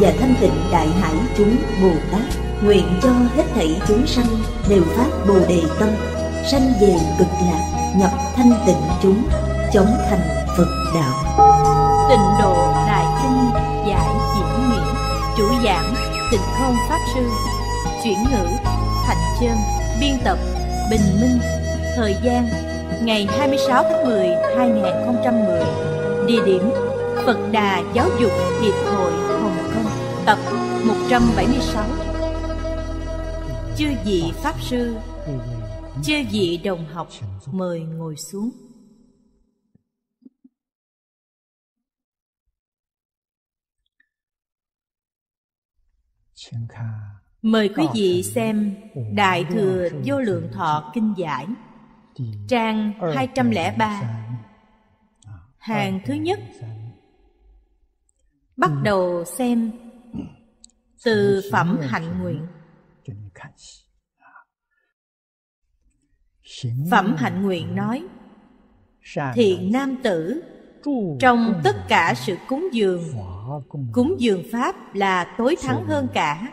và thanh tịnh đại hải chúng Bồ Tát nguyện cho hết thảy chúng sanh đều phát Bồ đề tâm sanh về cực lạc nhập thanh tịnh chúng chống thành Phật đạo tịnh độ đại kinh giải diễn nghĩa chủ giảng tịnh không pháp sư chuyển ngữ Thạnh Trơn biên tập Bình Minh thời gian ngày 26 tháng 10 2010 địa điểm Phật Đà Giáo dục Hiệp hội 176 Chư vị Pháp Sư Chư vị đồng học Mời ngồi xuống Mời quý vị xem Đại Thừa Vô Lượng Thọ Kinh Giải Trang 203 Hàng thứ nhất Bắt đầu xem từ phẩm hạnh nguyện phẩm hạnh nguyện nói thiện nam tử trong tất cả sự cúng dường cúng dường pháp là tối thắng hơn cả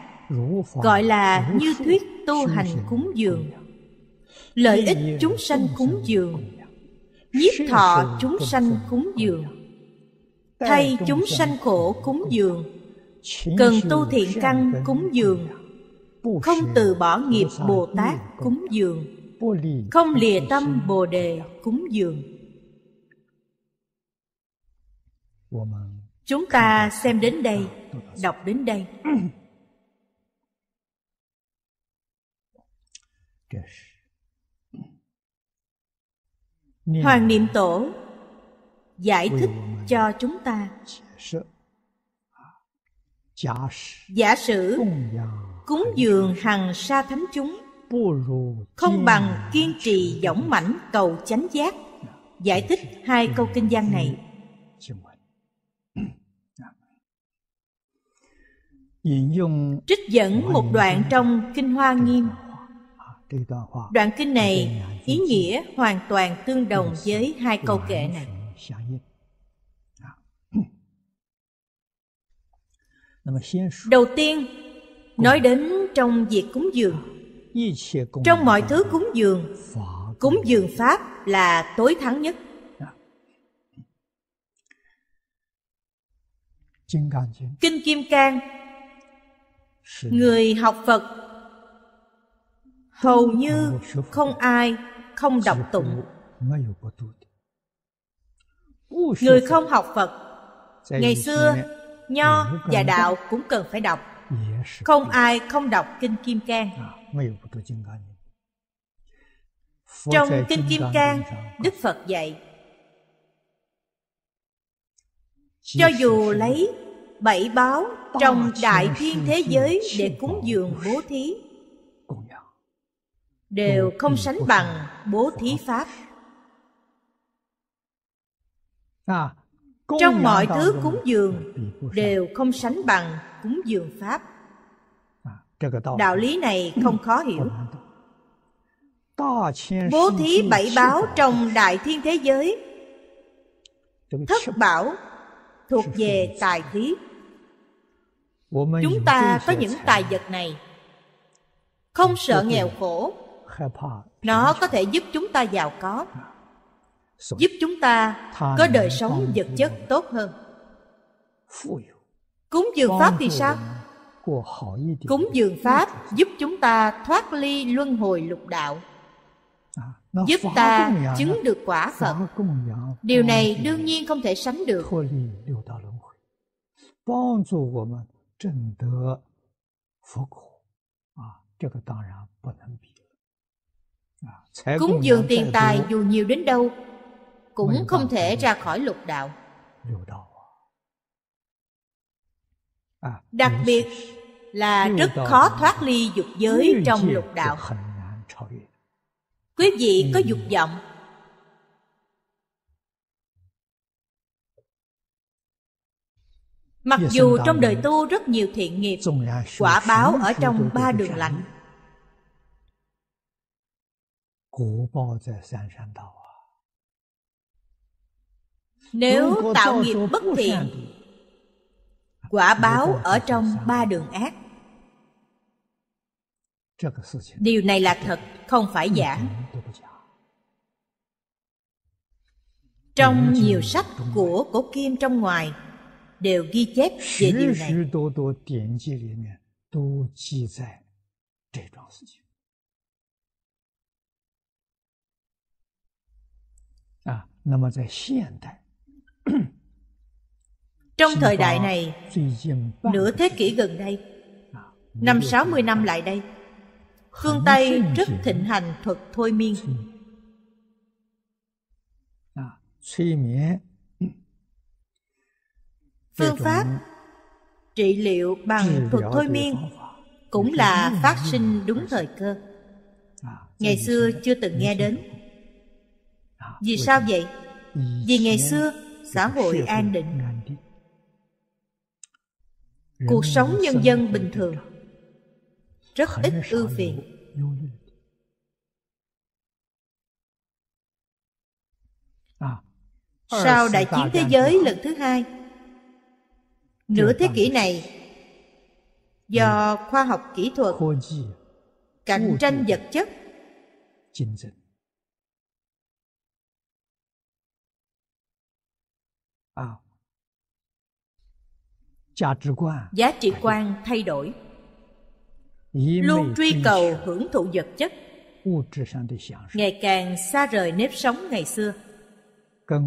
gọi là như thuyết tu hành cúng dường lợi ích chúng sanh cúng dường nhiếp thọ chúng sanh cúng dường thay chúng sanh khổ cúng dường cần tu thiện căn cúng dường không từ bỏ nghiệp bồ tát cúng dường không lìa tâm bồ đề cúng dường chúng ta xem đến đây đọc đến đây hoàng niệm tổ giải thích cho chúng ta giả sử cúng dường hằng sa thánh chúng không bằng kiên trì dõng mãnh cầu chánh giác giải thích hai dạ. câu kinh văn này dạ. Dạ. trích dẫn một đoạn trong kinh hoa nghiêm à, đoạn kinh này ý nghĩa hoàn toàn tương đồng với hai câu kệ này Đầu tiên, nói đến trong việc cúng dường. Trong mọi thứ cúng dường, cúng dường Pháp là tối thắng nhất. Dạ. Kinh Kim Cang Người học Phật Hầu như không ai không đọc tụng Người không học Phật Ngày xưa Nho và Đạo cũng cần phải đọc Không ai không đọc Kinh Kim Cang à, Trong Kinh Kim Cang Đức Phật dạy Cho dù lấy bảy báo trong đại thiên thế giới để cúng dường bố thí đều không sánh bằng bố thí pháp à, trong mọi thứ cúng dường đều không sánh bằng cúng dường pháp à, đạo lý này ừ, không khó hiểu bố thí bảy báo trong đại thiên thế giới thất bảo thuộc về tài thí chúng ta có những tài vật này không sợ nghèo khổ nó có thể giúp chúng ta giàu có à, giúp chúng ta có đời sống vật chất tốt hơn cúng dường pháp thì sao cúng dường pháp giúp chúng ta thoát ly luân hồi lục đạo à, giúp ta chứng được quả phật điều này đương nhiên không thể sánh được à, à, cúng dường tiền tài dù nhiều đến đâu cũng không thể ra khỏi lục đạo à, đặc biệt là rất khó thoát ly dục giới trong lục đạo quý vị có dục vọng mặc dạ dù trong đời tu rất nhiều thiện nghiệp quả báo ở trong ba đường lạnh nếu tạo nghiệp bất thiện Quả báo ở trong ba đường ác Điều này là thật, không phải giả Trong nhiều sách của Cổ Kim trong ngoài Đều ghi chép về điều này À, 那么在现代，trong thời đại này Nửa thế kỷ gần đây Năm 60 năm lại đây Phương Tây rất thịnh hành thuật thôi miên Phương pháp trị liệu bằng thuật thôi miên Cũng là phát sinh đúng thời cơ Ngày xưa chưa từng nghe đến Vì sao vậy? Vì ngày xưa xã hội an định cuộc sống nhân dân bình thường rất ít ưu phiền sau đại chiến thế giới lần thứ hai nửa thế kỷ này do khoa học kỹ thuật cạnh tranh vật chất giá trị quan thay đổi luôn truy cầu hưởng thụ vật chất ngày càng xa rời nếp sống ngày xưa à.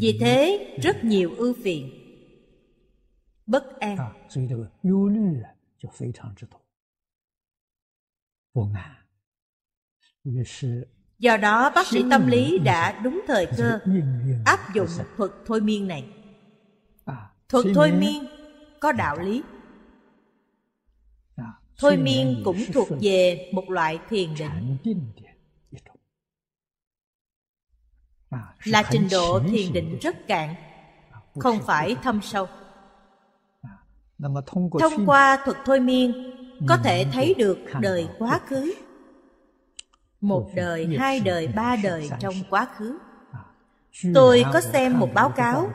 vì thế rất nhiều ưu phiền bất an à, do đó bác sĩ tâm lý đã đúng thời cơ áp dụng thuật thôi miên này à, thuật thôi miên có đạo lý à, thôi miên cũng thuộc về một loại thiền định à, là trình độ thiền định rất cạn không phải thâm sâu thông qua thuật thôi miên có thể thấy được đời quá khứ một đời hai đời ba đời trong quá khứ à, tôi có xem một báo cáo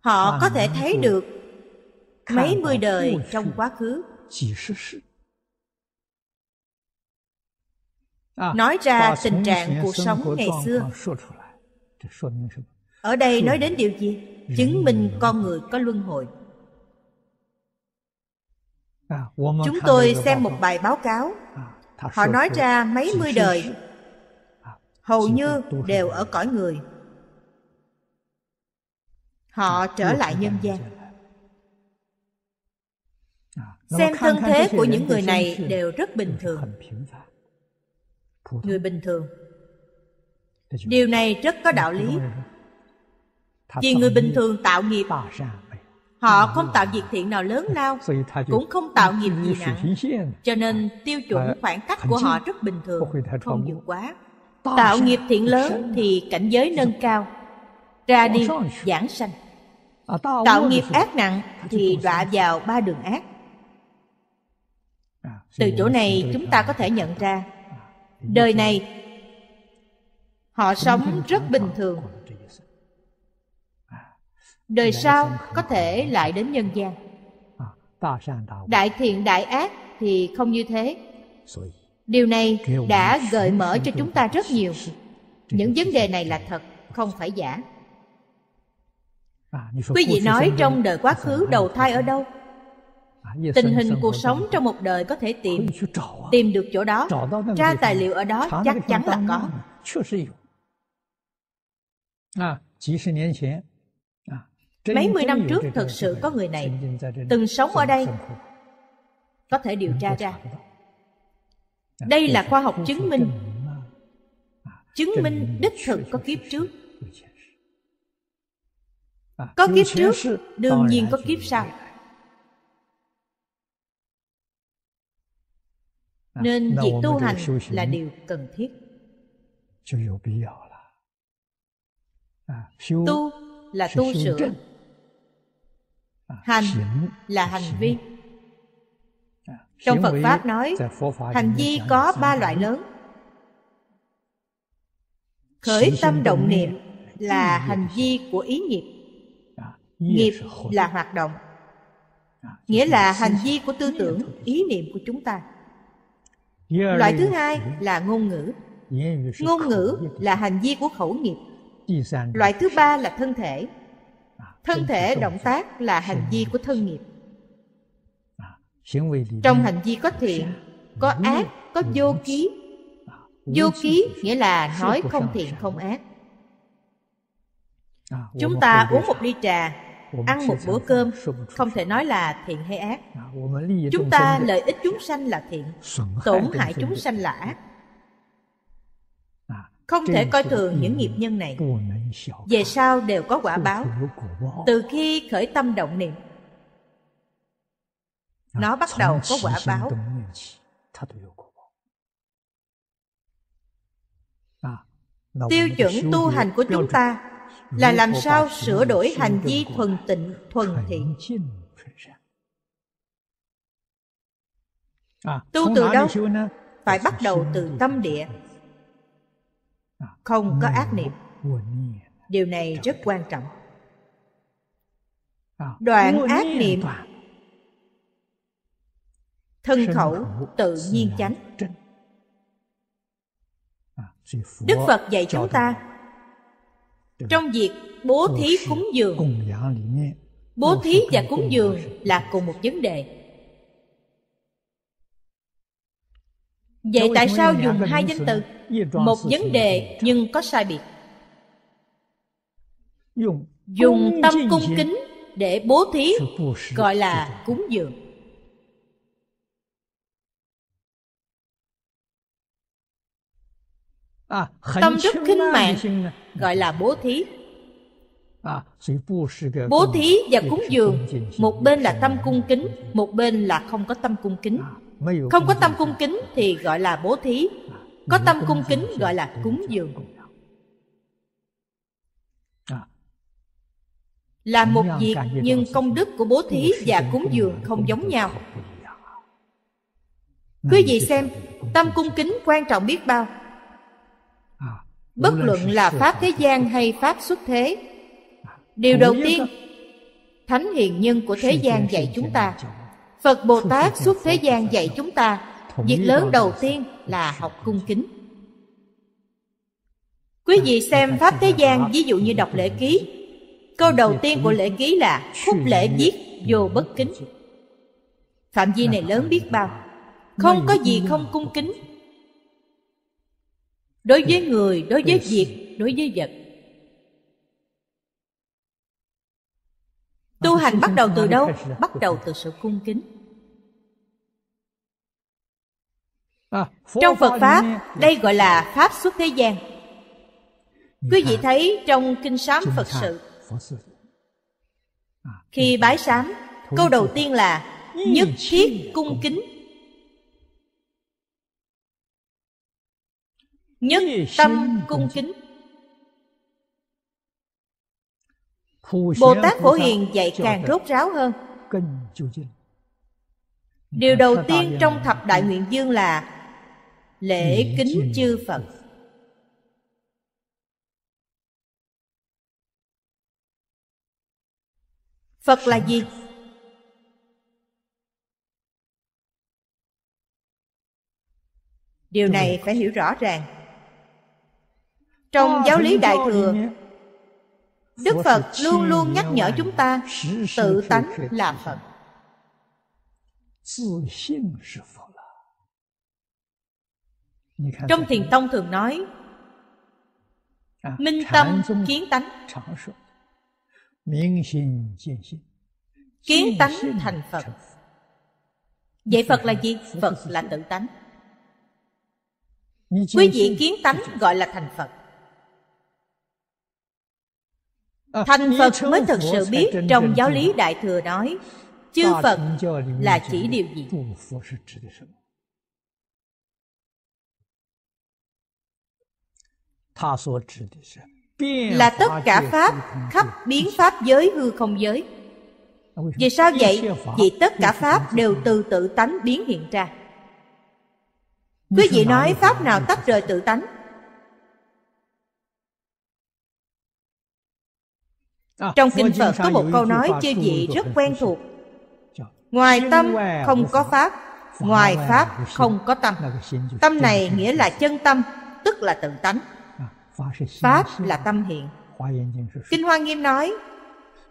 họ có thể thấy được mấy mươi đời trong quá khứ à, nói ra tình trạng cuộc sống ngày xưa ở đây nói đến điều gì chứng minh con người có luân hồi à, chúng tôi xem một bài báo cáo họ nói ra mấy mươi đời hầu như đều ở cõi người họ trở lại nhân gian à, xem thân thế của những người này đều rất bình thường người bình thường điều này rất có đạo lý vì người bình thường tạo nghiệp Họ không tạo việc thiện nào lớn lao Cũng không tạo nghiệp gì nặng Cho nên tiêu chuẩn ờ, khoảng cách của họ rất bình thường Không vượt quá Tạo nghiệp thiện lớn thì cảnh giới nâng cao Ra đi giảng sanh à, Tạo nghiệp ác nặng thì đọa vào ba đường ác à, Từ chỗ này chúng ta có thể nhận ra à, Đời này Họ sống rất bình thường đời sau có thể lại đến nhân gian à, đại thiện đại ác thì không như thế điều này đã gợi mở cho chúng ta rất nhiều những vấn đề này là thật không phải giả à, quý vị nói trong đời quá khứ đầu thai ở đâu tình hình cuộc sống trong một đời có thể tìm tìm được chỗ đó tra tài liệu ở đó chắc chắn là có Mấy mươi năm trước thực sự có người này từng sống ở đây, có thể điều tra ra. Dạ, đây là khoa học chứng minh, à, chứng minh đích thực có kiếp trước. Có kiếp trước, đương nhiên có kiếp sau. À, Nên việc tu hành là điều cần thiết. À, tu là tu sửa À, hành là à, hành vi à, trong phật pháp nói hành vi có ba loại lớn khởi tâm động niệm là hành vi của ý nghiệp nghiệp là hoạt động nghĩa là hành vi của tư tưởng ý niệm của chúng ta loại thứ hai là ngôn ngữ ngôn ngữ là hành vi của khẩu nghiệp loại thứ ba là thân thể thân thể động tác là hành vi của thân nghiệp à, trong hành vi có thiện có ác có vô ký à, vô ký nghĩa là nói không thiện không ác à, chúng ta uống một ly trà ăn một bữa cơm không thể nói là thiện hay ác chúng ta lợi ích chúng sanh là thiện tổn hại chúng sanh là ác không thể coi thường những nghiệp nhân này về sau đều có quả báo từ khi khởi tâm động niệm nó bắt đầu có quả báo à, tiêu chuẩn tu hành của chúng ta là làm sao sửa đổi hành vi thuần tịnh thuần thiện à, tu từ đâu phải bắt đầu từ tâm địa À, không có ác niệm điều này rất quan trọng à, đoạn ác niệm thân khẩu tự nhiên chánh à, đức phật dạy chúng ta trong việc bố thí cúng dường bố thí và cúng dường là cùng một vấn đề vậy tại sao dùng hai danh từ một vấn đề nhưng có sai biệt dùng tâm cung kính để bố thí gọi là cúng dường à, tâm rất khinh mạng gọi là bố thí à, bố thí và cúng dường một bên là tâm cung kính một bên là không có tâm cung kính à, không có tâm cung kính thì gọi là bố thí có tâm cung kính gọi là cúng dường à. là một việc nhưng công đức của bố thí và cúng dường không giống nhau quý vị xem tâm cung kính quan trọng biết bao à, bất luận là pháp thế gian hay pháp xuất thế à, điều đầu tiên thánh hiền nhân của thế gian dạy chúng ta phật bồ tát xuất thế gian dạy chúng ta việc lớn đầu tiên là học cung kính quý vị xem pháp thế gian ví dụ như đọc lễ ký câu đầu tiên của lễ ký là khúc lễ viết vô bất kính phạm vi này lớn biết bao không có gì không cung kính đối với người đối với việc đối với vật tu hành bắt đầu từ đâu bắt đầu từ sự cung kính À, trong Phật Pháp, đây gọi là Pháp xuất thế gian. Quý vị thấy trong Kinh Sám Phật sự, à, khi bái sám, câu đầu tiên là nhất thiết cung kính. Nhất tâm cung kính. Bồ Tát Phổ Hiền dạy càng rốt ráo hơn. Điều đầu tiên trong thập đại nguyện dương là lễ kính chư phật phật là gì điều này phải hiểu rõ ràng trong giáo lý đại thừa đức phật luôn luôn nhắc nhở chúng ta tự tánh là phật trong thiền tông thường nói minh tâm kiến tánh kiến tánh thành phật vậy phật là gì phật là tự tánh quý vị kiến tánh gọi là thành phật à, thành phật mới thực sự biết trong giáo lý đại thừa nói chư phật là chỉ điều gì là tất cả pháp khắp biến pháp giới hư không giới vì sao vậy vì tất cả pháp đều từ tự tánh biến hiện ra quý vị nói pháp nào tách rời tự tánh trong à, kinh phật có một câu nói chư vị rất quen thuộc ngoài tâm không có pháp ngoài pháp không có tâm tâm này nghĩa là chân tâm tức là tự tánh Pháp là tâm hiện Kinh Hoa Nghiêm nói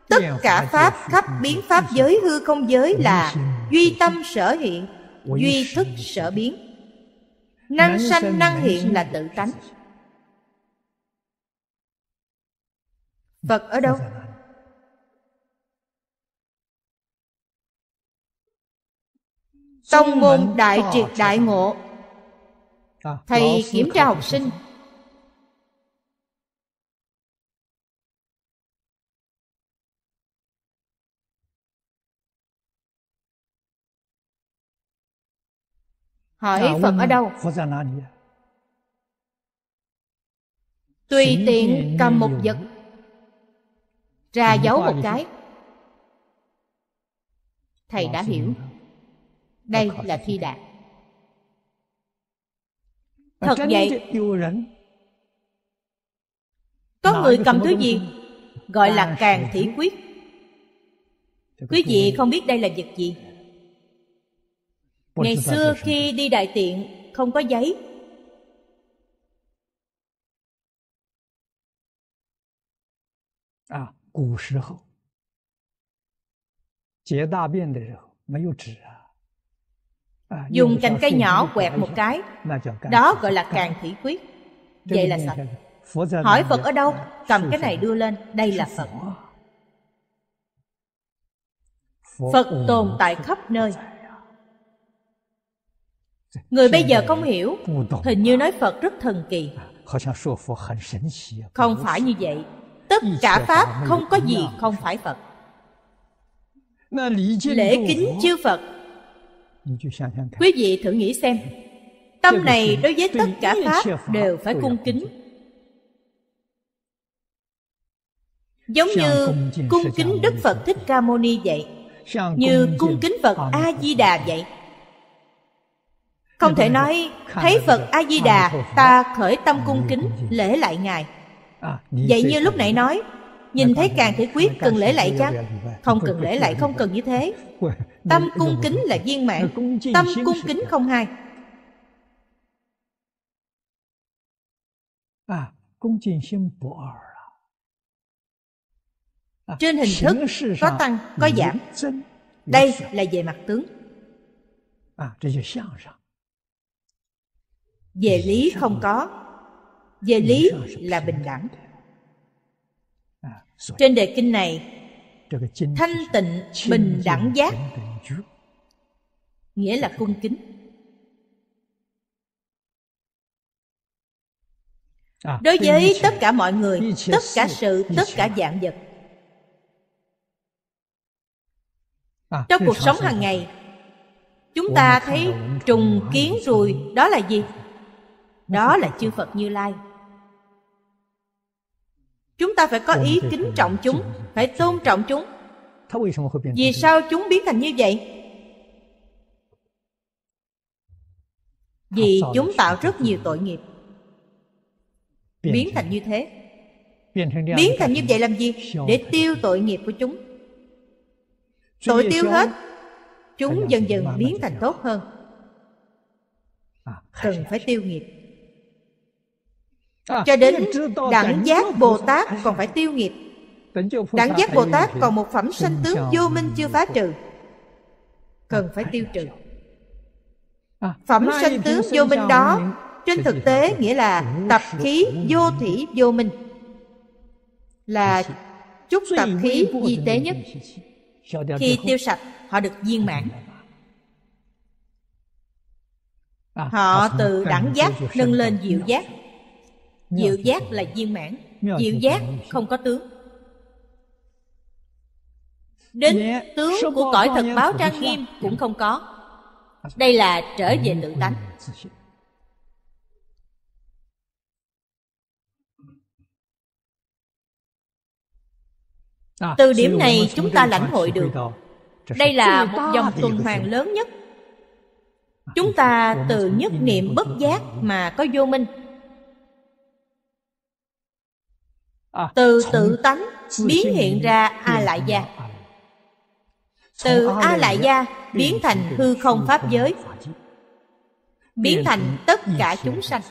Tất cả Pháp khắp biến Pháp giới hư không giới là Duy tâm sở hiện Duy thức sở biến Năng sanh năng hiện là tự tánh Phật ở đâu? Tông môn đại triệt đại ngộ Thầy kiểm tra học sinh Hỏi Phật ở đâu? Tùy tiện cầm một vật Ra giấu một cái Thầy đã hiểu Đây là thi đạt Thật vậy Có người cầm thứ gì Gọi là càng thị quyết Quý vị không biết đây là vật gì Ngày xưa khi đi đại tiện không có giấy. À, cổ 时候结大便的时候没有纸啊。Dùng cành cây nhỏ quẹt một cái, đó gọi là càng thủy quyết. Vậy là sạch. Hỏi Phật ở đâu? Cầm cái này đưa lên, đây là Phật. Phật tồn tại khắp nơi. Người bây giờ không hiểu Hình như nói Phật rất thần kỳ Không phải như vậy Tất cả Pháp không có gì không phải Phật Lễ kính chư Phật Quý vị thử nghĩ xem Tâm này đối với tất cả Pháp đều phải cung kính Giống như cung kính Đức Phật Thích Ca Mâu Ni vậy Như cung kính Phật A-di-đà vậy không thể nói Thấy Phật A-di-đà à, Ta khởi tâm cung à, kính Lễ lại Ngài à, Vậy như lúc nãy nói Nhìn thấy càng thể quyết cần lễ lại chăng Không cần lễ lại không cần như thế Tâm cung kính là viên mạng Tâm cung kính không hai Trên hình thức có tăng, có giảm Đây là về mặt tướng về lý không có về lý là bình đẳng trên đề kinh này thanh tịnh bình đẳng giác nghĩa là cung kính đối với tất cả mọi người tất cả sự tất cả dạng vật trong cuộc sống hàng ngày chúng ta thấy trùng kiến rồi đó là gì đó là chư phật như lai chúng ta phải có ý kính trọng chúng phải tôn trọng chúng vì sao chúng biến thành như vậy vì chúng tạo rất nhiều tội nghiệp biến thành như thế biến thành như vậy làm gì để tiêu tội nghiệp của chúng tội tiêu hết chúng dần dần biến thành tốt hơn à, cần phải tiêu nghiệp cho đến đẳng giác bồ tát còn phải tiêu nghiệp đẳng giác bồ tát còn một phẩm sanh tướng vô minh chưa phá trừ cần phải tiêu trừ phẩm sanh tướng vô minh đó trên thực tế nghĩa là tập khí vô thủy vô minh là chút tập khí di tế nhất khi tiêu sạch họ được viên mãn họ từ đẳng giác nâng lên diệu giác Diệu giác là viên mãn Diệu giác không có tướng Đến dạ, tướng của cõi thật báo trang nghiêm cũng không có Đây là trở về tự dạ, tánh dạ, à, Từ điểm này chúng ta lãnh hội được Đây là một dòng tuần hoàn lớn nhất à, Chúng ta từ nhất niệm bất giác mà có vô minh À, từ tự tánh biến hiện ra a lại gia à. từ a lại gia biến thành hư không pháp giới biến thành tất cả chúng sanh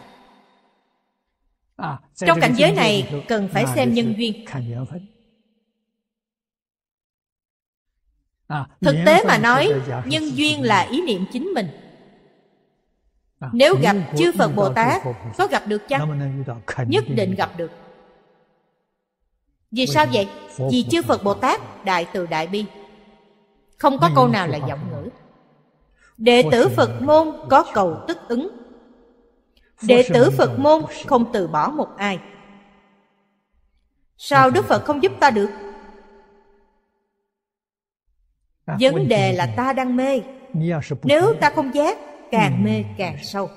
trong cảnh giới này cần phải à, xem nhân duyên thực tế mà nói nhân duyên là ý niệm chính mình nếu gặp chư phật bồ tát có gặp được chăng nhất định gặp được vì sao vậy? Vì chư Phật Bồ Tát Đại Từ Đại Bi Không có câu nào là giọng ngữ Đệ tử Phật môn có cầu tức ứng Đệ tử Phật môn không từ bỏ một ai Sao Đức Phật không giúp ta được? Vấn đề là ta đang mê Nếu ta không giác, càng mê càng sâu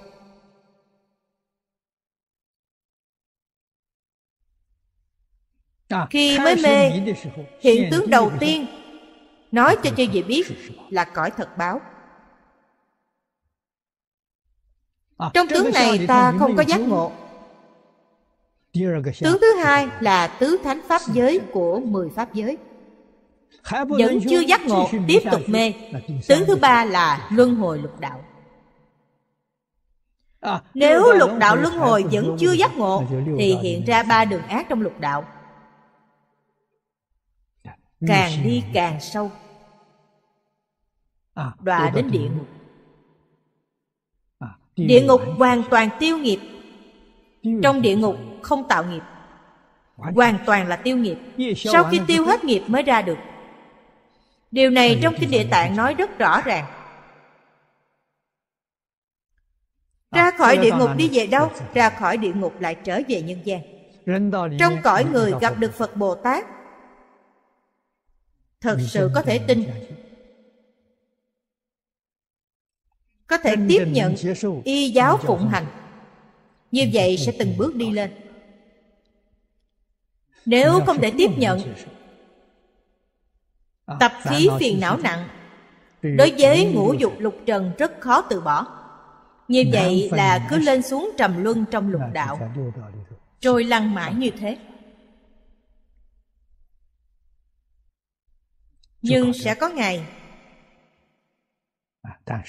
Khi mới mê, hiện tướng đầu tiên nói cho chư vị biết là cõi thật báo. Trong tướng này ta không có giác ngộ. Tướng thứ hai là tứ thánh pháp giới của mười pháp giới vẫn chưa giác ngộ tiếp tục mê tướng thứ ba là luân hồi lục đạo nếu lục đạo luân hồi vẫn chưa giác ngộ thì hiện ra ba đường ác trong lục đạo càng đi càng sâu à, đọa đến à, địa ngục địa ngục hoàn toàn tiêu nghiệp trong địa ngục không tạo nghiệp hoàn toàn là tiêu nghiệp sau khi tiêu hết nghiệp mới ra được điều này trong kinh địa tạng nói rất rõ ràng à, ra khỏi địa ngục đi về đâu dạ, dạ, dạ. ra khỏi địa ngục lại trở về nhân gian trong cõi người gặp được phật bồ tát thật sự có thể tin có thể tiếp nhận y giáo phụng hành như vậy sẽ từng bước đi lên nếu không thể tiếp nhận tập à, khí phiền não nặng đối với ngũ dục lục trần rất khó từ bỏ như vậy là cứ lên xuống trầm luân trong lục đạo trôi lăn mãi như thế nhưng sẽ có ngày à, ta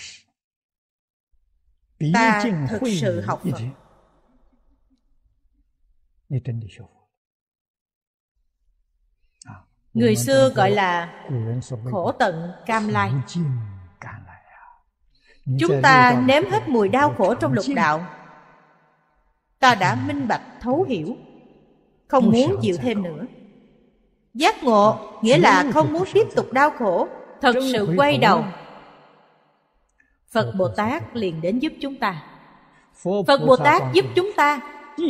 thực sự học Phật à, người xưa gọi là khổ tận cam lai à. chúng ta nếm hết mùi đau khổ trong lục đạo ta đã minh bạch thấu hiểu không muốn chịu thêm nữa Giác ngộ nghĩa là không muốn tiếp tục đau khổ, thật sự quay đầu. Phật Bồ Tát liền đến giúp chúng ta. Phật Bồ Tát giúp chúng ta.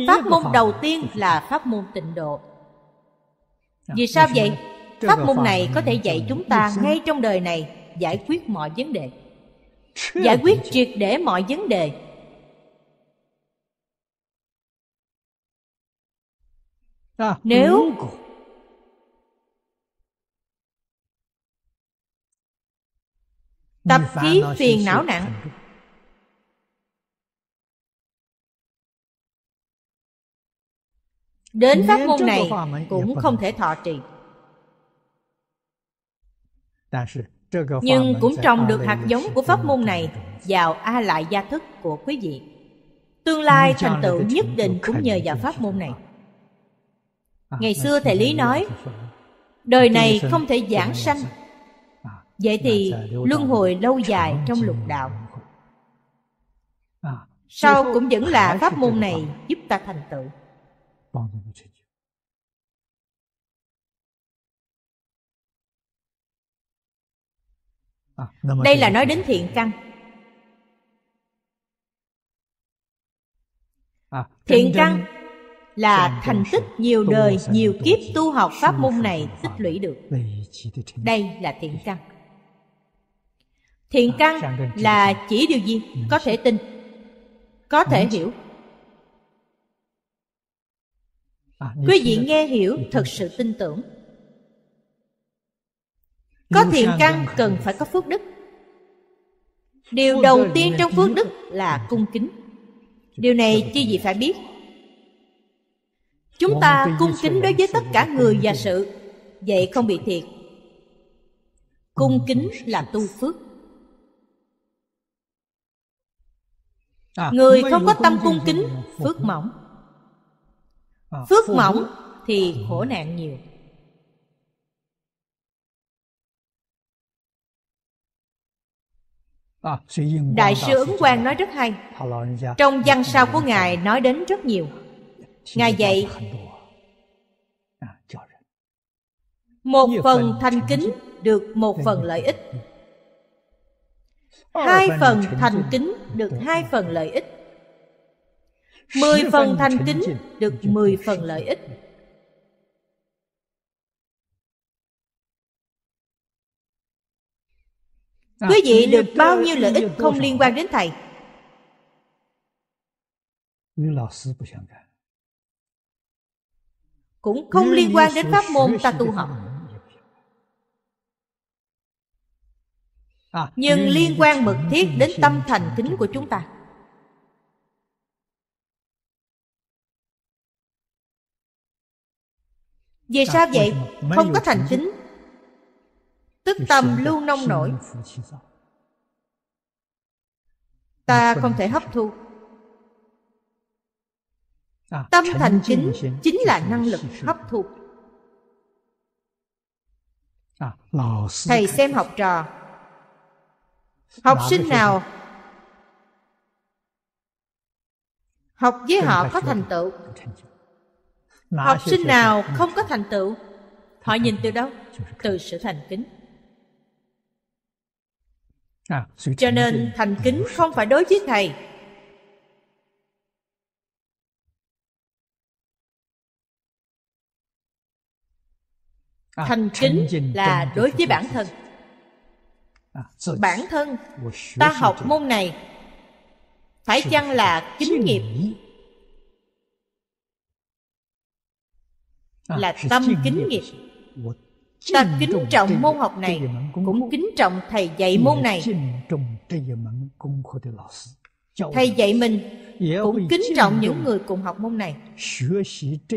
Pháp môn đầu tiên là pháp môn tịnh độ. Dạ, Vì sao vậy? Pháp môn này có thể dạy chúng ta ngay trong đời này giải quyết mọi vấn đề. Giải quyết triệt để mọi vấn đề. Nếu tập khí phiền não nặng đến pháp môn này cũng không thể thọ trì nhưng cũng trồng được hạt giống của pháp môn này vào a lại gia thức của quý vị tương lai thành tựu nhất định cũng nhờ vào pháp môn này ngày xưa thầy lý nói đời này không thể giảng sanh vậy thì luân hồi lâu dài trong lục đạo à, sau cũng vẫn là pháp môn này giúp ta thành tựu à, đây là nói đến thiện căn à, thiện căn là thành tích nhiều đời nhiều kiếp tu học pháp môn này tích lũy được đây là thiện căn thiện căn là chỉ điều gì có thể tin có thể hiểu quý vị nghe hiểu thật sự tin tưởng có thiện căn cần phải có phước đức điều đầu tiên trong phước đức là cung kính điều này chi gì phải biết chúng ta cung kính đối với tất cả người và sự vậy không bị thiệt cung kính là tu phước À, người không có tâm cung kính phước mỏng à, phước mỏng thì à, khổ nạn nhiều đại sư ứng quang nói rất hay trong văn sao của ngài nói đến rất nhiều ngài dạy một phần thành kính được một phần lợi ích hai phần thành kính được hai phần lợi ích mười phần thành kính được mười phần lợi ích quý vị được bao nhiêu lợi ích không liên quan đến thầy cũng không liên quan đến pháp môn ta tu học À, nhưng liên quan mật thiết đến tâm thành kính của chúng ta Vì sao vậy? Không có thành kính Tức tâm luôn nông nổi Ta không thể à, hấp thu Tâm thành kính chính là năng lực hấp thụ. Thầy xem học trò học sinh nào học với họ có thành tựu học sinh nào không có thành tựu họ nhìn từ đâu từ sự thành kính à, cho nên à, thành kính không phải đối với thầy thành kính là đối với bản thân À, bản thân ta học môn này phải chăng là à, kính nghiệp là tâm kính nghiệp ta kính trọng môn học này cũng kính trọng thầy dạy môn này thầy dạy mình cũng kính trọng những người cùng học môn này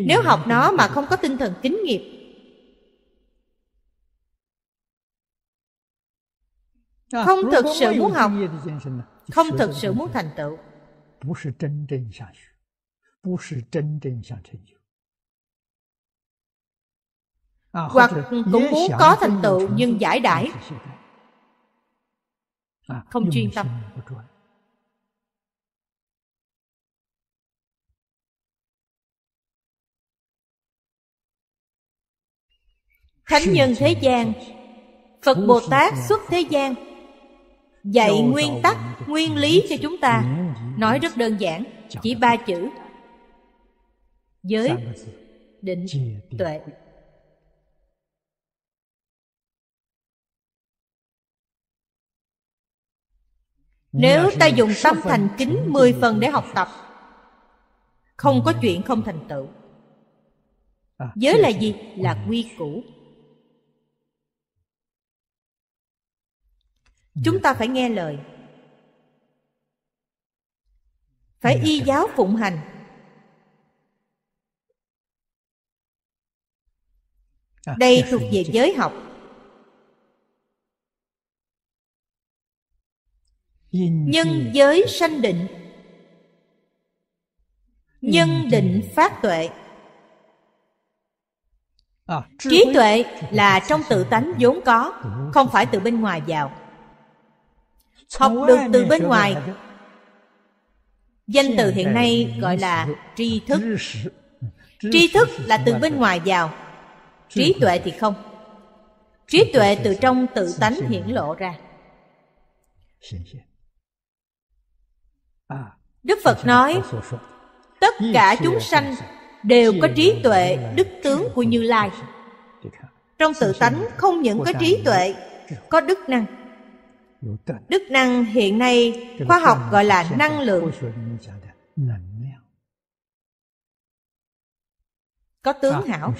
nếu học nó mà không có tinh thần kính nghiệp không thực sự muốn học không thực sự muốn thành tựu à, hoặc cũng muốn có thành tựu nhưng giải đãi à, không chuyên tâm thánh nhân thế gian phật bồ tát xuất thế gian dạy nguyên tắc nguyên lý cho chúng ta nói rất đơn giản chỉ ba chữ giới định tuệ nếu ta dùng tâm thành kính mười phần để học tập không có chuyện không thành tựu à, giới là gì là à. quy củ chúng ta phải nghe lời phải y giáo phụng hành à, đây dạ, thuộc về giới học nhân giới sanh định nhân định phát tuệ à, trí tuệ là trong tự tánh vốn có không phải từ bên ngoài vào học được từ bên ngoài danh từ hiện nay gọi là tri thức tri thức là từ bên ngoài vào trí tuệ thì không trí tuệ từ trong tự tánh hiển lộ ra đức phật nói tất cả chúng sanh đều có trí tuệ đức tướng của như lai trong tự tánh không những có trí tuệ có đức năng Đức năng hiện nay khoa học gọi là năng lượng Có tướng hảo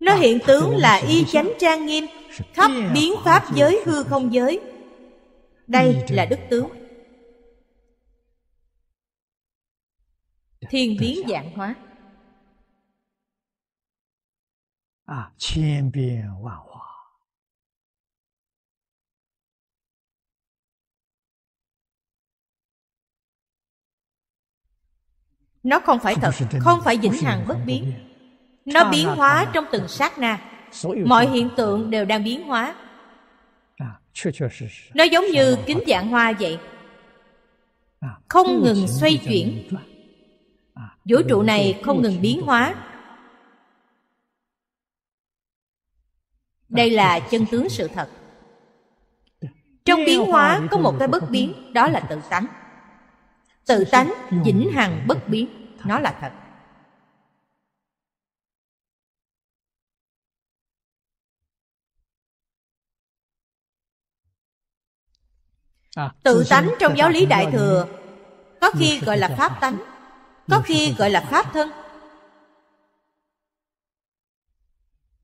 Nó à, hiện tướng là y chánh trang nghiêm Khắp biến pháp giới hư không giới Đây là đức tướng Thiên biến dạng hóa 啊，千变万化。Nó không phải thật, không phải vĩnh hằng bất biến. Nó biến hóa trong từng sát na. Mọi hiện tượng đều đang biến hóa. À, Nó giống như kính dạng hoa vậy. À, à, không ngừng xoay chuyển. Vũ trụ này không ngừng biến hóa, đây là chân tướng sự thật trong biến hóa có một cái bất biến đó là tự tánh tự tánh vĩnh hằng bất biến nó là thật tự tánh trong giáo lý đại thừa có khi gọi là pháp tánh có khi gọi là pháp thân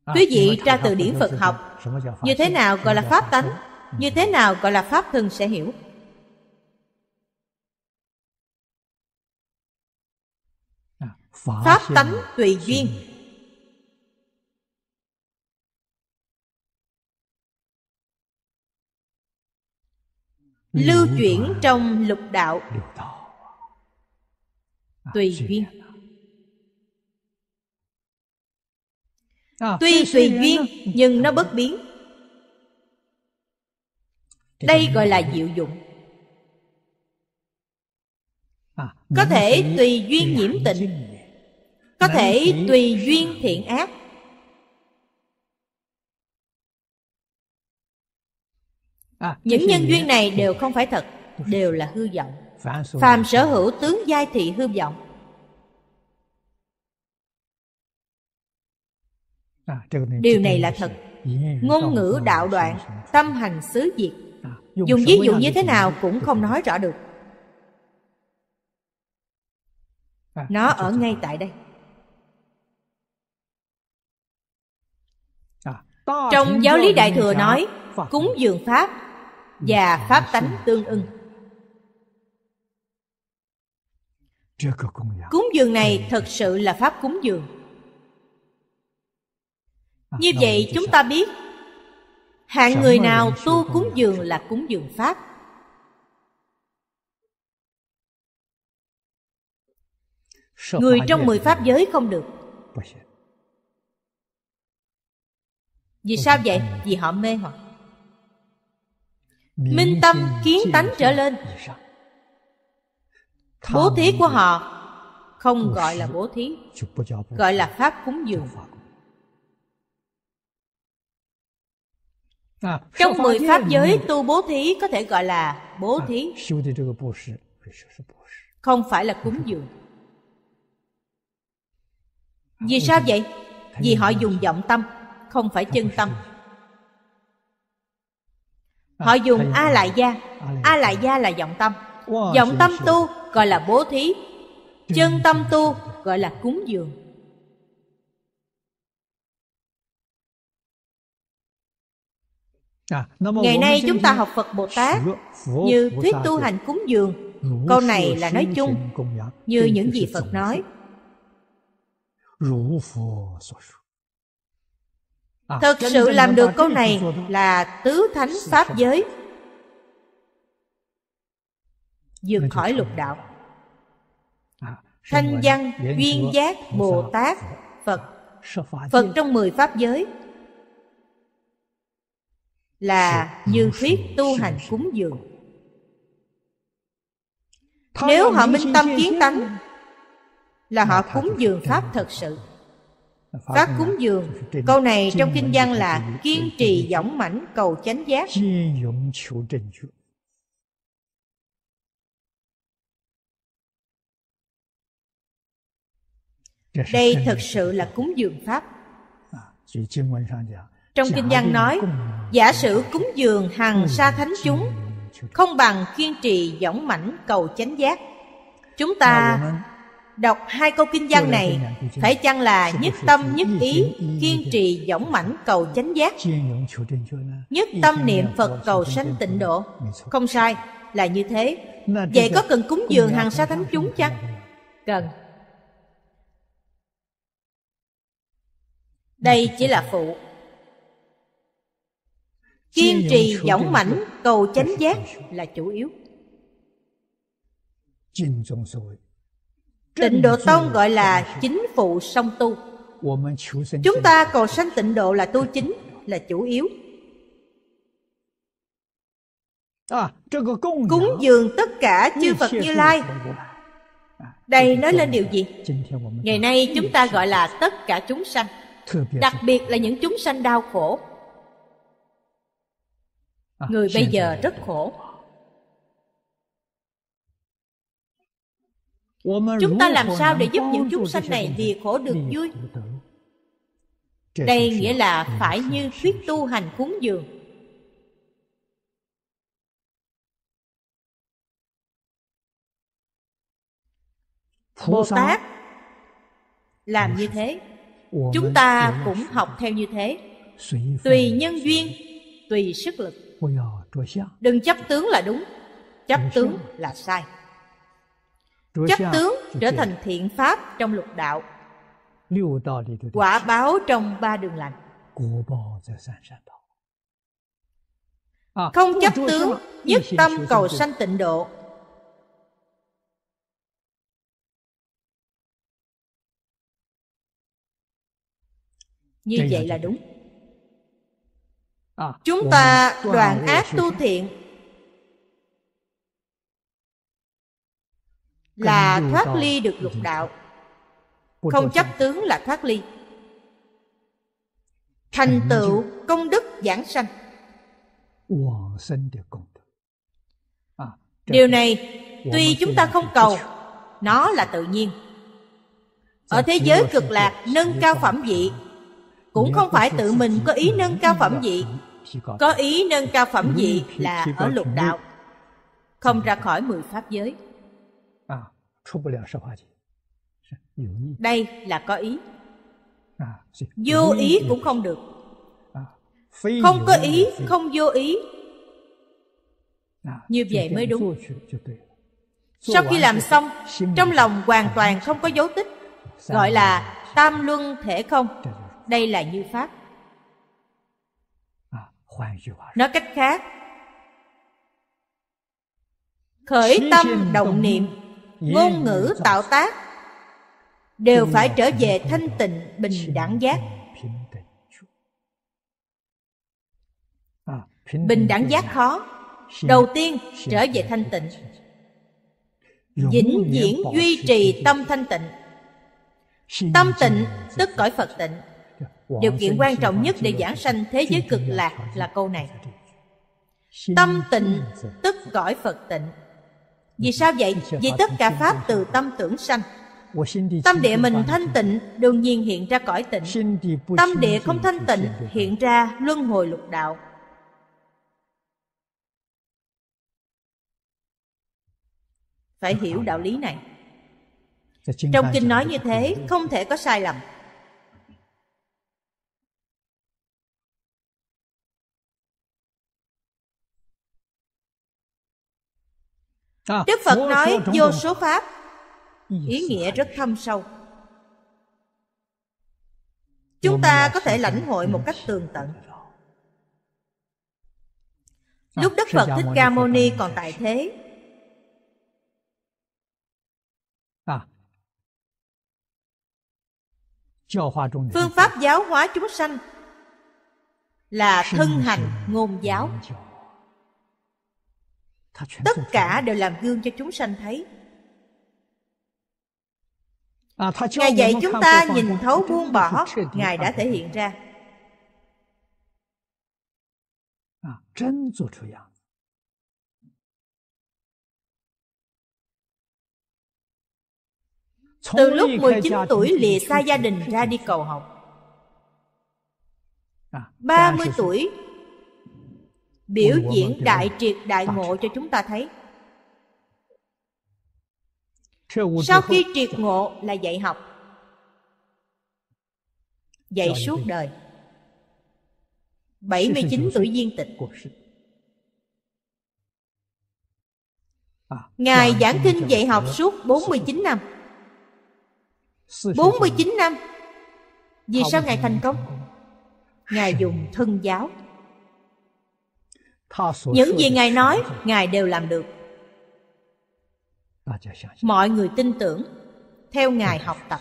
À, quý vị tra từ điển phật học như thế nào gọi là pháp tánh ừ. như thế nào gọi là pháp thân sẽ hiểu à, pháp tánh tùy duyên lưu chuyển trong lục đạo à, tùy duyên Ờ, Tuy tùy duyên ừ. nhưng nó bất biến Đây gọi là diệu dụng ờ, Có thể tùy duyên nhiễm tịnh Có thể tùy duyên thiện ác à, Những nhân duyên này đều không phải thật Đều là hư vọng Phàm sở hữu tướng giai thị hư vọng À, điều này là thật ngôn ngữ đạo đoạn tâm hành xứ diệt à, dùng ví dụ như thế nào cũng không nói rõ được à, nó ở ngay tại đây trong giáo lý đại thừa nói cúng dường pháp và pháp tánh tương ưng cúng dường này thật sự là pháp cúng dường như vậy chúng ta biết hạng người nào tu cúng dường là cúng dường pháp người trong mười pháp giới không được vì sao vậy vì họ mê hoặc minh tâm kiến tánh trở lên bố thí của họ không gọi là bố thí gọi là pháp cúng dường Trong mười pháp giới tu bố thí có thể gọi là bố thí Không phải là cúng dường Vì sao vậy? Vì họ dùng vọng tâm Không phải chân tâm Họ à, dùng A Lại Gia A Lại Gia là vọng tâm Vọng tâm tu gọi là bố thí Chân tâm tu gọi là cúng dường À, Ngày nay chúng ta học Phật Bồ Tát như thuyết tu hành cúng dường. Câu này là nói chung như những gì Phật nói. À, Thật sự làm được câu này là tứ thánh pháp giới vượt khỏi lục đạo. À, Thanh văn, duyên giác, Bồ Tát, Phật Phật trong mười pháp giới là như thuyết tu hành cúng dường nếu họ minh tâm kiến tánh là họ cúng dường pháp thật sự Pháp cúng dường Câu này trong kinh văn là Kiên trì dõng mãnh cầu chánh giác Đây thực sự là cúng dường Pháp à, trong kinh văn nói Giả sử cúng dường hàng sa thánh chúng Không bằng kiên trì dõng mãnh cầu chánh giác Chúng ta đọc hai câu kinh văn này Phải chăng là nhất tâm nhất ý Kiên trì dõng mãnh cầu chánh giác Nhất tâm niệm Phật cầu sanh tịnh độ Không sai, là như thế Vậy có cần cúng dường hàng sa thánh chúng chăng? Cần Đây chỉ là phụ kiên trì dõng mãnh cầu chánh giác là chủ yếu tịnh độ tông gọi là chính phụ song tu chúng ta cầu sanh tịnh độ là tu chính là chủ yếu à, cúng dường tất cả chư phật như lai à, đây nói lên điều gì ngày nay chúng ta gọi là tất cả chúng sanh đặc biệt là những chúng sanh đau khổ À, người bây giờ rất khổ chúng ta làm sao để giúp những chúng sanh này lìa khổ được vui đây nghĩa là phải như thuyết tu hành cúng dường bồ tát làm như thế chúng ta cũng học theo như thế tùy nhân duyên tùy sức lực Đừng chấp tướng là đúng, chấp tướng là sai. Chấp tướng trở thành thiện pháp trong lục đạo. Quả báo trong ba đường lành. À, Không chấp tướng, nhất tâm cầu sanh tịnh độ, như vậy là đúng Ờ, chúng dạ ta vâng. đoạn ác tu thiện là thoát ly được lục đạo không chấp tướng là thoát ly thành tựu công đức giảng sanh à, điều này tuy chúng ta không cầu nó là tự nhiên dạ, ở thế giới cực lạc nâng cao phẩm vị cũng không phải tự mình có ý nâng cao phẩm vị có ý nâng cao phẩm vị là ở lục đạo Không ra khỏi mười pháp giới à, Đây là có ý à, Vô ý cũng không được à, Không có ý, không vô ý Như vậy mới đúng Sau khi làm xong Trong lòng hoàn toàn không có dấu tích Gọi là tam luân thể không Đây là như pháp nói cách khác khởi tâm động niệm ngôn ngữ tạo tác đều phải trở về thanh tịnh bình đẳng giác à, bình đẳng giác khó đầu tiên trở về thanh tịnh vĩnh viễn duy trì tâm thanh tịnh tâm tịnh tức cõi phật tịnh điều kiện quan trọng nhất để giảng sanh thế giới cực lạc là câu này tâm tịnh tức cõi phật tịnh vì sao vậy vì tất cả pháp từ tâm tưởng sanh tâm địa mình thanh tịnh đương nhiên hiện ra cõi tịnh tâm địa không thanh tịnh hiện ra luân hồi lục đạo phải hiểu đạo lý này trong kinh nói như thế không thể có sai lầm À, Đức Phật nói vô số pháp Ý nghĩa rất thâm sâu Chúng ta có thể lãnh hội một cách tường tận Lúc à, Đức Phật Thích Ca Mâu Ni còn tại thế à, Phương pháp giáo hóa chúng sanh Là thân hành ngôn giáo tất cả đều làm gương cho chúng sanh thấy à, ngài dạy chúng ta nhìn thấu buông bỏ ngài đã thể hiện ra à, từ lúc 19 tuổi lìa xa gia đình ra đi cầu học 30 à, tuổi biểu diễn đại triệt đại ngộ cho chúng ta thấy sau khi triệt ngộ là dạy học dạy suốt đời 79 tuổi viên tịch à, Ngài giảng kinh dạy học suốt 49 năm 49 năm Vì sao Ngài thành công? Ngài dùng thân giáo những gì ngài nói ngài đều làm được mọi người tin tưởng theo ngài học tập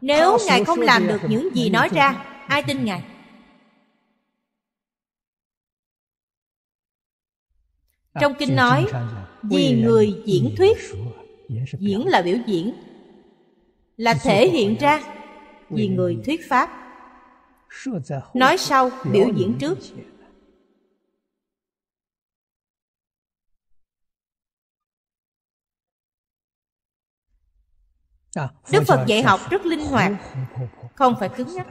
nếu ngài không làm được những gì nói ra ai tin ngài trong kinh nói vì người diễn thuyết diễn là biểu diễn là thể hiện ra vì người thuyết pháp nói sau biểu diễn trước đức phật dạy học rất linh hoạt không phải cứng nhắc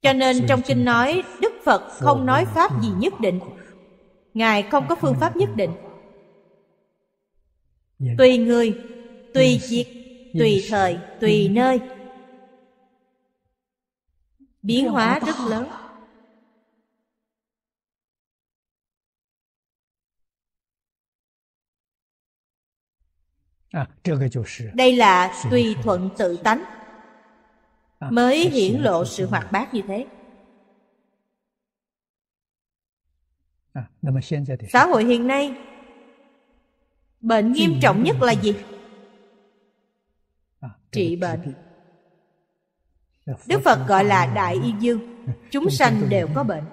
cho nên trong kinh nói đức phật không nói pháp gì nhất định ngài không có phương pháp nhất định tùy người tùy việc tùy thời tùy nơi biến hóa rất lớn à, đây là tùy thuận tự tánh à, mới hiển lộ sự hoạt bát như thế à, xã hội hiện nay bệnh nghiêm trọng nhất là gì trị bệnh đức phật gọi là đại y dương chúng sanh đều có bệnh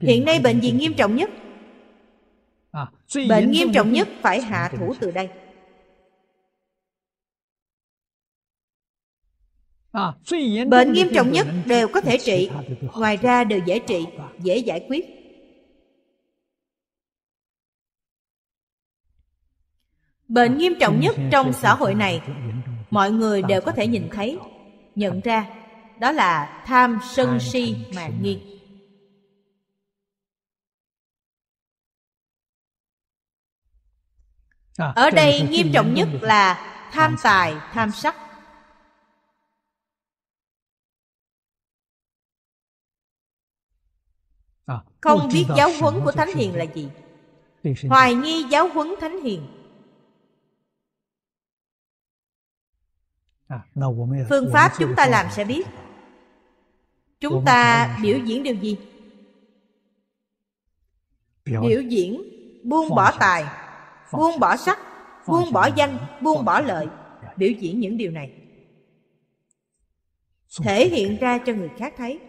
hiện nay bệnh gì nghiêm trọng nhất bệnh nghiêm trọng nhất phải hạ thủ từ đây bệnh nghiêm trọng nhất đều có thể trị ngoài ra đều dễ trị dễ giải quyết bệnh nghiêm trọng nhất trong xã hội này mọi người đều có thể nhìn thấy nhận ra đó là tham sân si mạng nghi. À, ở đây nghiêm trọng nhất là tham tài tham sắc à, không biết giáo huấn của thánh hiền là gì hoài nghi giáo huấn thánh hiền À, phương pháp chúng ta làm sẽ biết chúng ta biểu diễn điều gì biểu diễn buông bỏ tài buông bỏ sắc buông bỏ danh buông bỏ lợi dạ. biểu diễn những điều này thể hiện ra cho người khác thấy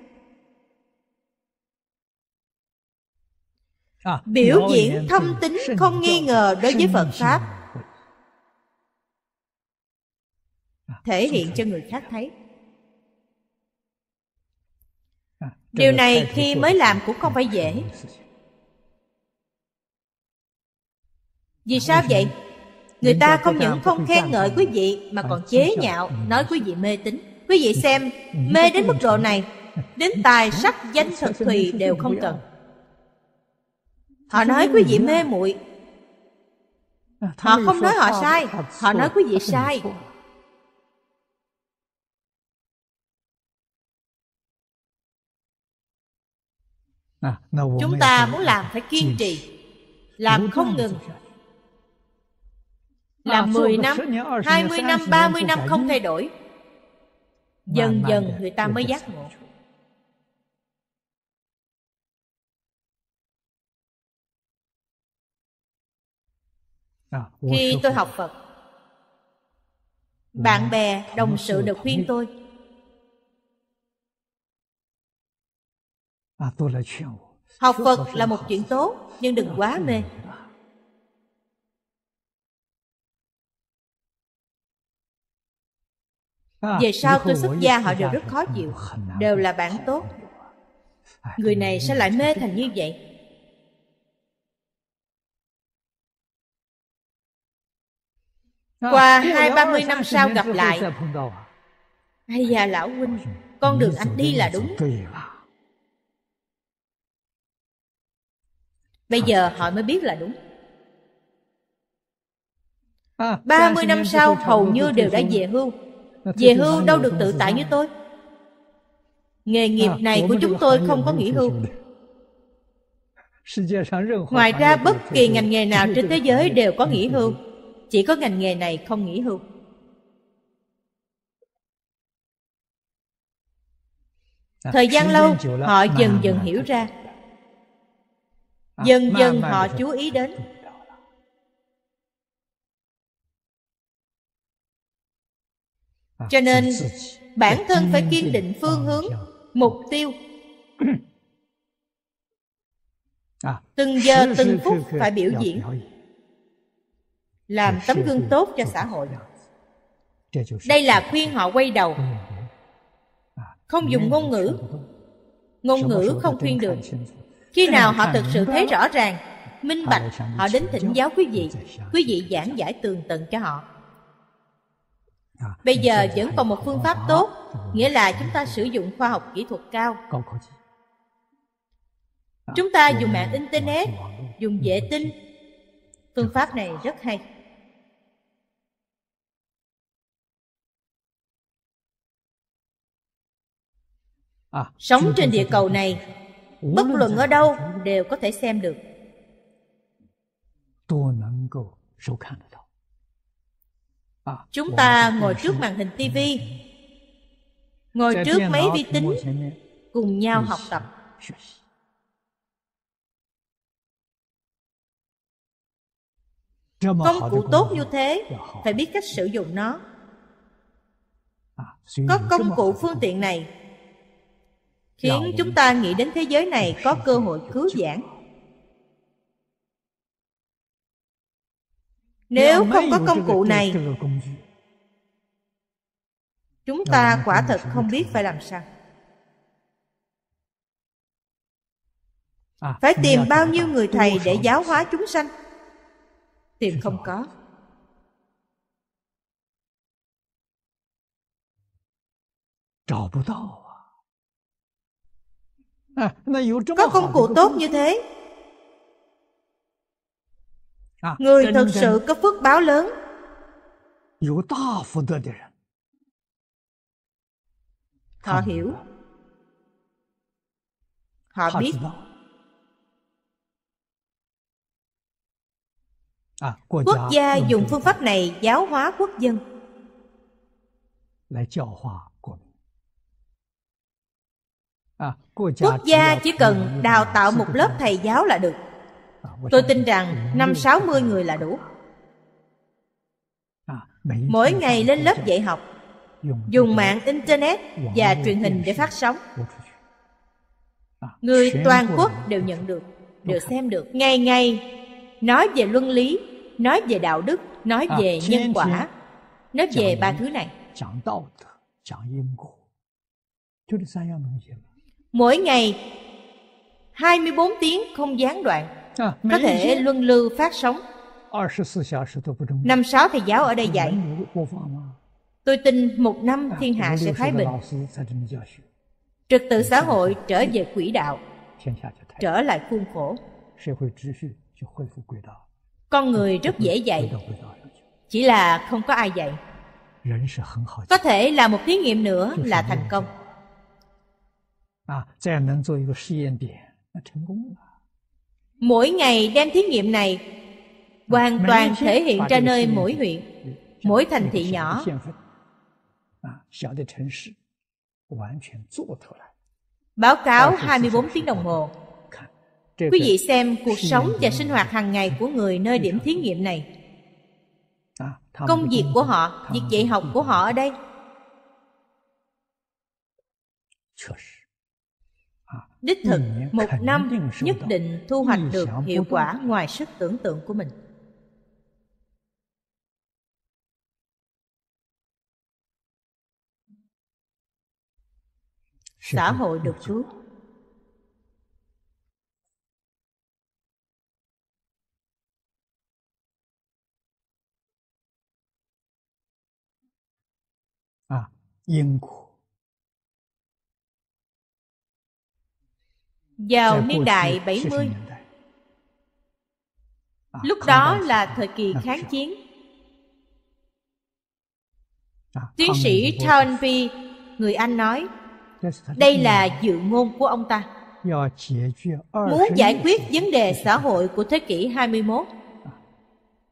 à, biểu diễn thâm tính không nghi ngờ đối với phật pháp thể hiện cho người khác thấy à, điều này khi mới làm cũng không phải dễ vì à, sao vậy người ta không những không khen ngợi quý vị mà còn chế nhạo ừ. nói quý vị mê tín quý vị ừ. xem ừ. mê đến mức độ này đến tài sắc danh thật thùy đều không cần họ nói quý vị mê muội họ không nói họ sai họ nói quý vị sai À, chúng ta muốn làm phải kiên trì làm không ngừng làm 10 à, năm, 20 năm, 30 năm không thay đổi. Dần dần người ta mới giác ngộ. À, Khi tôi học Phật, bạn bè, đồng sự được khuyên tôi À, Học Phật là một chuyện tốt, nhưng đừng quá mê. À, Về sau tôi xuất gia họ đều rất khó chịu, đều là bạn tốt. À, Người này sẽ lại mê thành như vậy? Qua hai ba mươi năm sau gặp lại Hay già lão huynh Con đường anh đi là đúng Bây giờ họ mới biết là đúng 30 à, năm sau hầu như đều đã về hưu Về hưu đâu được tự tại như tôi Nghề à, nghiệp này của chúng tôi không có nghỉ hưu Ngoài ra bất kỳ ngành nghề nào trên thế giới đều có nghỉ hưu Chỉ có ngành nghề này không nghỉ hưu à, Thời gian lâu họ dần dần hiểu ra À, dần dần họ chú ý đến à, cho nên bản thân phải kiên định phương hướng mục tiêu à, từng giờ từng phút phải biểu diễn làm dạ, tấm gương tốt cho xã hội đây là khuyên họ quay đầu ừ, ừ. không dùng ngôn ngữ ngôn ngữ không khuyên được khi nào họ thực sự thấy rõ ràng minh bạch họ đến thỉnh giáo quý vị quý vị giảng giải tường tận cho họ à, bây giờ vẫn còn một phương pháp tốt nghĩa là chúng ta sử dụng khoa học kỹ thuật cao chúng à, ta dùng mạng internet dùng vệ tinh phương pháp này rất hay à, sống trên địa cầu này bất luận ở đâu đều có thể xem được à, chúng ta ngồi trước màn hình TV, ngồi trước máy vi tính cùng nhau học tập công cụ tốt như thế phải biết cách sử dụng nó à, có công cụ phương tiện này khiến chúng ta nghĩ đến thế giới này có cơ hội cứu giảng nếu không có công cụ này chúng ta quả thật không biết phải làm sao à, phải tìm bao nhiêu người thầy để giáo hóa chúng sanh tìm không có À, có công cụ tốt như thế à, Người thật sự có phước báo lớn Họ hiểu Họ biết à, Quốc gia dùng phương pháp này giáo hóa quốc dân À, quốc gia chỉ cần đào tạo một lớp thầy giáo là được. À, Tôi tin rằng năm sáu mươi người là đủ. À, Mỗi ngày lên lớp dạy học, dùng mạng Internet và truyền hình để phát sóng. Người toàn quốc đều nhận được, đều xem được. Ngày ngày nói về luân lý, nói về đạo đức, nói về nhân quả, nói về ba thứ này mỗi ngày 24 tiếng không gián đoạn à, có thể luân lưu phát sóng năm sáu thầy giáo ở đây dạy tôi tin một năm à, thiên hạ sẽ thái bình trật tự xã hội trở về quỹ đạo trở lại khuôn khổ con người rất dễ dạy chỉ là không có ai dạy có thể là một thí nghiệm nữa là thành công Mỗi ngày đem thí nghiệm này hoàn toàn thể hiện ra nơi mỗi huyện, mỗi thành thị nhỏ. Báo cáo 24 tiếng đồng hồ. Quý vị xem cuộc sống và sinh hoạt hàng ngày của người nơi điểm thí nghiệm này. Công việc của họ, việc dạy học của họ ở đây. Đích thực, ừ, một năm nhất định thu hoạch được hiệu quả ngoài sức tưởng tượng của mình. Xã hội được cứu. À, nhân quả vào niên đại 70. Lúc à, đó là thời kỳ kháng chiến. À, Tiến sĩ Toynbee, người Anh nói, đây là dự ngôn của ông ta. Muốn giải quyết vấn đề xã hội của thế kỷ 21, à,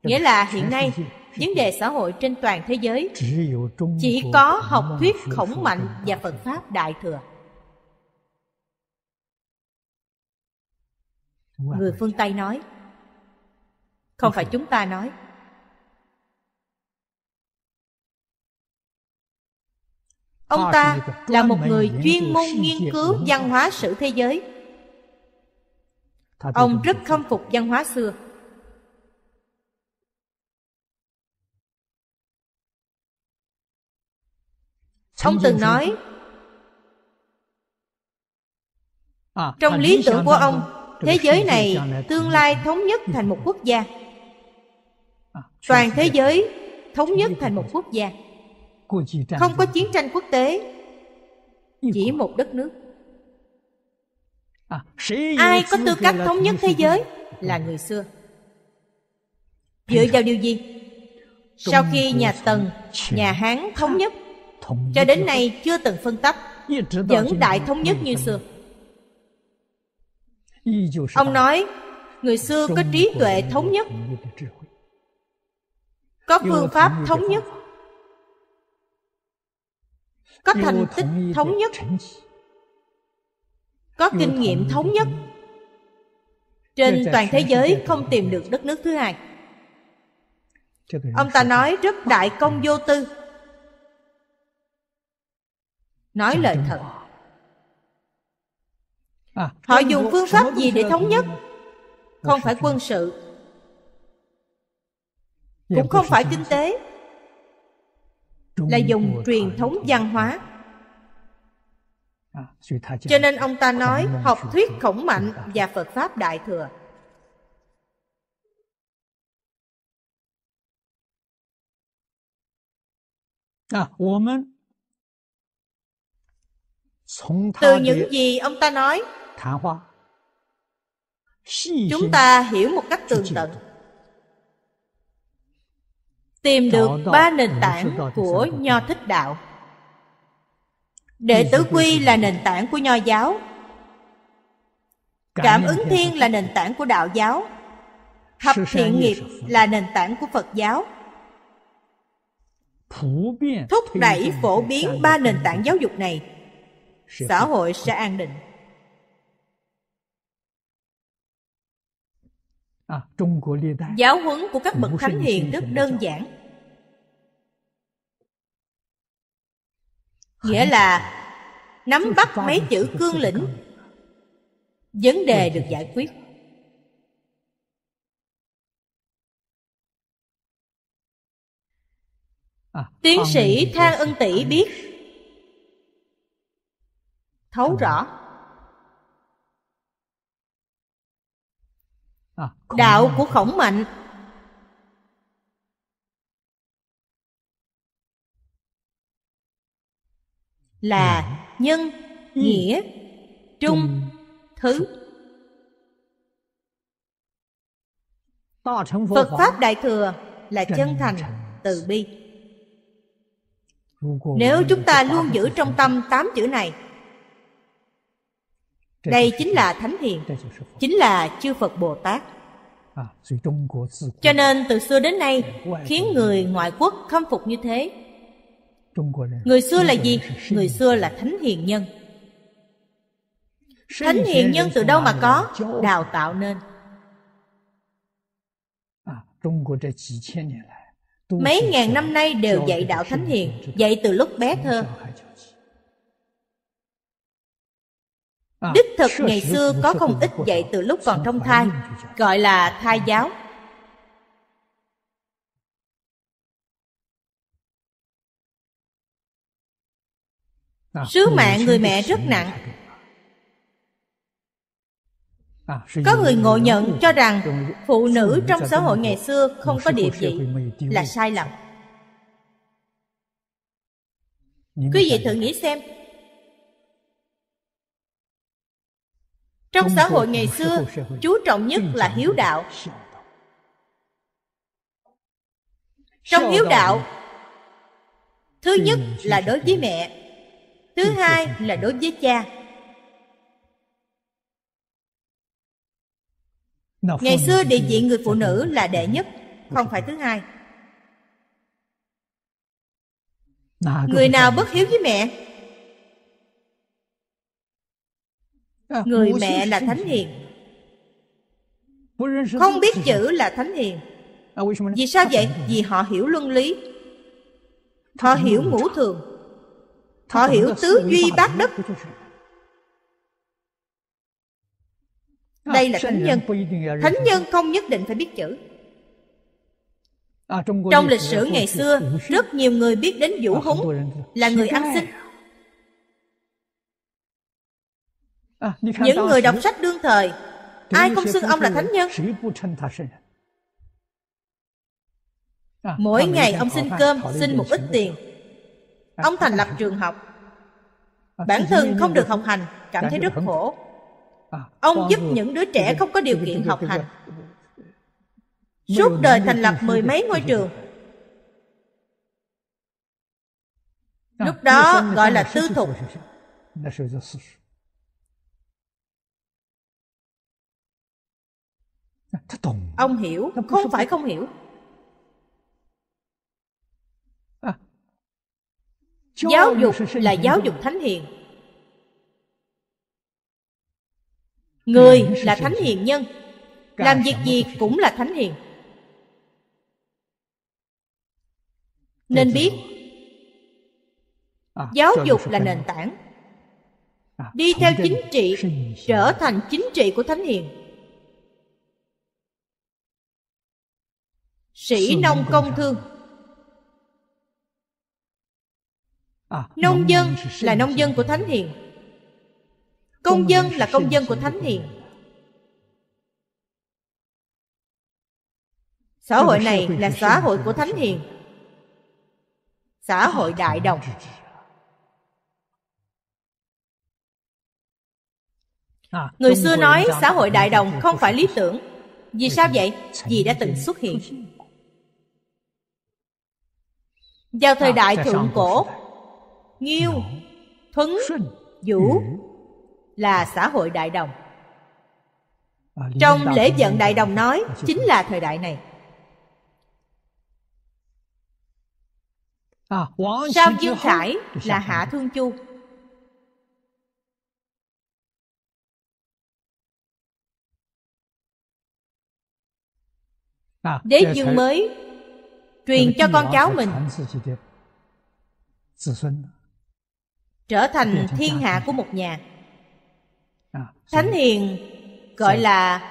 nghĩa là hiện nay vấn đề xã hội trên toàn thế giới chỉ có học thuyết khổng mạnh và phật pháp đại thừa người phương tây nói không phải chúng ta nói ông ta là một người chuyên môn nghiên cứu văn hóa sử thế giới ông rất khâm phục văn hóa xưa ông từng nói à, trong lý tưởng của ông thế giới này tương lai thống nhất thành à, một quốc gia toàn thế giới thống nhất thành một quốc gia không có chiến tranh quốc tế chỉ một đất nước à, ai có tư cách thống nhất thế giới là người xưa dựa vào điều gì sau khi nhà tần nhà hán thống nhất cho đến nay chưa từng phân tách vẫn đại thống nhất như xưa ông nói người xưa có trí tuệ thống nhất có phương pháp thống nhất có thành tích thống nhất có kinh nghiệm thống nhất trên toàn thế giới không tìm được đất nước thứ hai ông ta nói rất đại công vô tư nói lời thật À, Họ dùng phương pháp gì để thống nhất? Không phải quân sự dạ, Cũng không phải kinh tế Là dùng truyền thống văn hóa à, Cho nên ông ta nói học thuyết khổng mạnh và Phật Pháp Đại Thừa à, Từ những gì ông ta nói chúng ta hiểu một cách tường tận tìm được ba nền tảng của nho thích đạo đệ tử quy là nền tảng của nho giáo cảm ứng thiên là nền tảng của đạo giáo thập thiện nghiệp là nền tảng của phật giáo thúc đẩy phổ biến ba nền tảng giáo dục này xã hội sẽ an định À, Giáo huấn của các bậc thánh hiền rất đơn giản. Nghĩa là nắm bắt mấy chữ cương lĩnh, vấn đề được giải quyết. À, Tiến sĩ Thang Ân Tỷ biết thấu rõ đạo của khổng mạnh là nhân nghĩa trung thứ phật pháp đại thừa là chân thành từ bi nếu chúng ta luôn giữ trong tâm tám chữ này đây chính là thánh hiền chính là chư phật bồ tát cho nên từ xưa đến nay khiến người ngoại quốc khâm phục như thế người xưa là gì người xưa là thánh hiền nhân thánh hiền nhân từ đâu mà có đào tạo nên mấy ngàn năm nay đều dạy đạo thánh hiền dạy từ lúc bé thơ À, Đích thực ngày xưa có không ít dạy từ lúc còn trong thai Gọi là thai giáo à, Sứ mạng người mẹ rất nặng à, Có người ngộ nhận cho rằng Phụ nữ trong xã hội ngày xưa không có địa vị Là sai lầm Quý vị thử nghĩ xem trong xã hội ngày xưa chú trọng nhất là hiếu đạo trong hiếu đạo thứ nhất là đối với mẹ thứ hai là đối với cha ngày xưa địa vị người phụ nữ là đệ nhất không phải thứ hai à, người nào bất hiếu với mẹ Người mẹ là Thánh Hiền Không biết chữ là Thánh Hiền Vì sao vậy? Vì họ hiểu luân lý Họ hiểu ngũ thường Họ hiểu tứ duy bát đức Đây là à, thánh nhân Thánh nhân không nhất định phải biết chữ à, Trong lịch sử ngày xưa Rất nhiều người biết đến Vũ à, Húng Là người ăn xin những người đọc sách đương thời ai không xưng ông là thánh nhân mỗi ngày ông xin cơm xin một ít tiền ông thành lập trường học bản thân không được học hành cảm thấy rất khổ ông giúp những đứa trẻ không có điều kiện học hành suốt đời thành lập mười mấy ngôi trường lúc đó gọi là tư thục Ông hiểu, không phải không hiểu à. Giáo dục là giáo dục thánh hiền Người là thánh hiền nhân Làm việc gì cũng là thánh hiền Nên biết Giáo dục là nền tảng à, Đi theo chính trị Trở thành chính trị của thánh hiền sĩ nông công thương à, nông dân là nông dân của thánh hiền công dân là công dân của thánh hiền xã hội này là xã hội của thánh hiền xã hội đại đồng người xưa nói xã hội đại đồng không phải lý tưởng vì sao vậy vì đã từng xuất hiện vào thời đại thượng cổ nghiêu thuấn vũ là xã hội đại đồng à, trong lễ vận đại đồng nói chính là thời đại này à, sao dương khải là hạ thương chu à, đế dương mới truyền cho con cháu mình trở thành thiên hạ của một nhà à, thánh hiền gọi là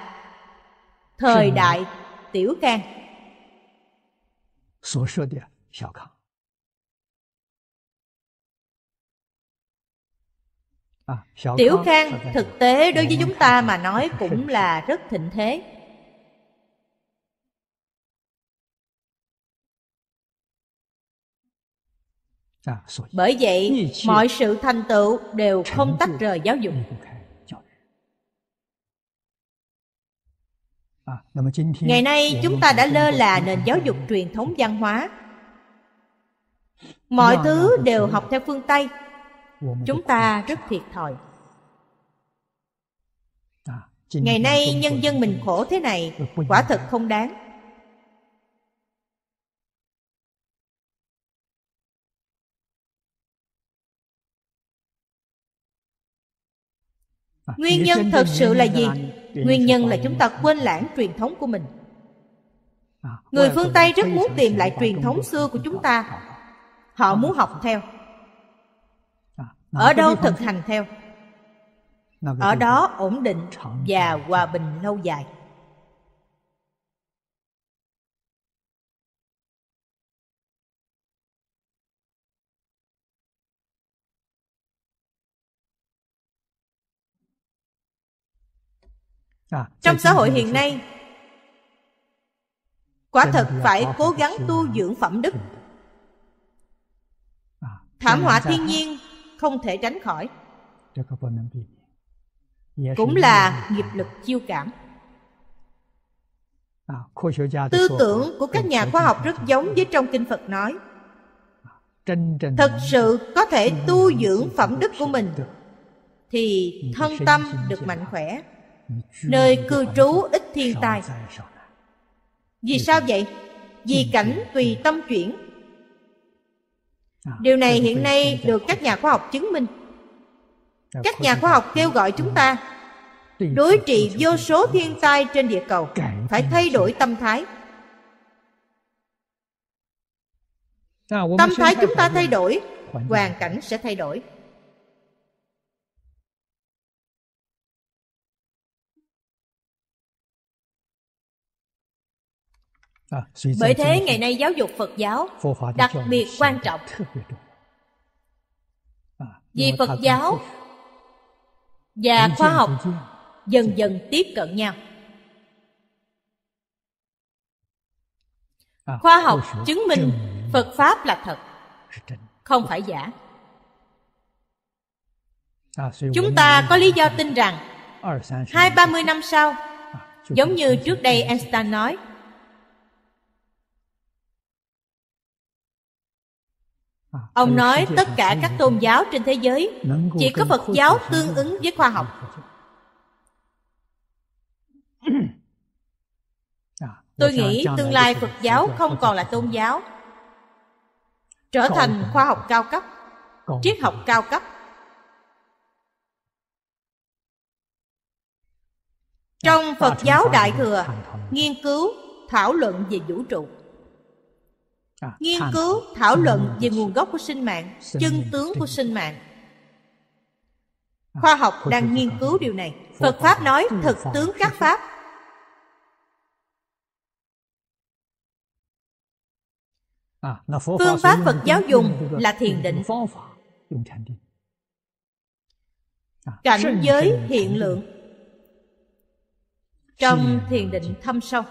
thời đại tiểu can à, tiểu khang thực tế đối với chúng ta mà nói cũng là rất thịnh thế Bởi vậy, mọi sự thành tựu đều không tách rời giáo dục. Ngày nay chúng ta đã lơ là nền giáo dục truyền thống văn hóa. Mọi thứ đều học theo phương Tây. Chúng ta rất thiệt thòi. Ngày nay nhân dân mình khổ thế này, quả thật không đáng. À, Nguyên nhân thật sự là gì? Nguyên nhân là chúng ta quên lãng truyền thống của mình. À, Người phương Tây rất muốn tìm lại truyền thống xưa của chúng ta. Họ muốn học theo. À, Ở đâu thực hành theo? Ở đó ổn định và hòa bình lâu dài. À, trong xã hội hiện nay quả thật phải cố gắng tu dưỡng phẩm đức à, thảm họa thiên nhiên không thể tránh khỏi cũng là nghiệp lực chiêu cảm à, tư tưởng của các nhà khoa học rất giống với trong kinh phật nói thật sự có thể tu dưỡng phẩm đức của mình thì thân tâm được mạnh khỏe nơi cư trú ít thiên tài vì sao vậy vì cảnh tùy tâm chuyển điều này hiện nay được các nhà khoa học chứng minh các nhà khoa học kêu gọi chúng ta đối trị vô số thiên tai trên địa cầu phải thay đổi tâm thái à, tâm thái chúng ta thay đổi hoàn cảnh sẽ thay đổi À, Bởi thế ngày nay giáo dục Phật giáo đặc biệt quan trọng. À, Vì Phật giáo và khoa học dần dần tiếp cận nhau. À, khoa học chứng minh Phật Pháp là thật, không phải giả. Chúng ta có lý do tin rằng hai ba mươi năm sau, giống như trước đây Einstein nói, À, ông nói tất cả các tôn giáo trên thế giới chỉ có phật giáo tương ứng với khoa học à, tôi nghĩ tương lai phật giáo không còn là tôn giáo trở thành khoa học cao cấp triết học cao cấp à, trong phật giáo đại thừa nghiên cứu thảo luận về vũ trụ À, nghiên cứu thảo luận về nguồn gốc của sinh mạng chân tướng của sinh mạng à, khoa học đang nghiên cứu điều này phật pháp nói thực tướng các pháp à, phương pháp phật giáo dùng là thiền định cảnh giới hiện lượng trong thiền định thâm sâu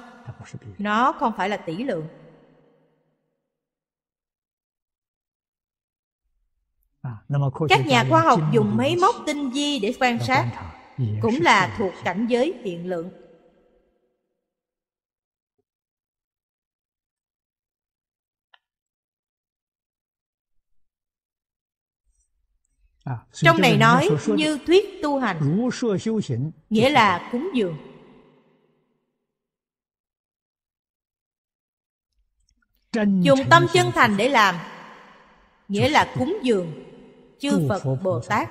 nó không phải là tỷ lượng các nhà khoa học dùng máy móc tinh vi để quan sát cũng là thuộc cảnh giới hiện lượng à, trong này nói như thuyết tu hành nghĩa là cúng dường dùng tâm chân thành để làm nghĩa là cúng dường chư Phật Bồ Tát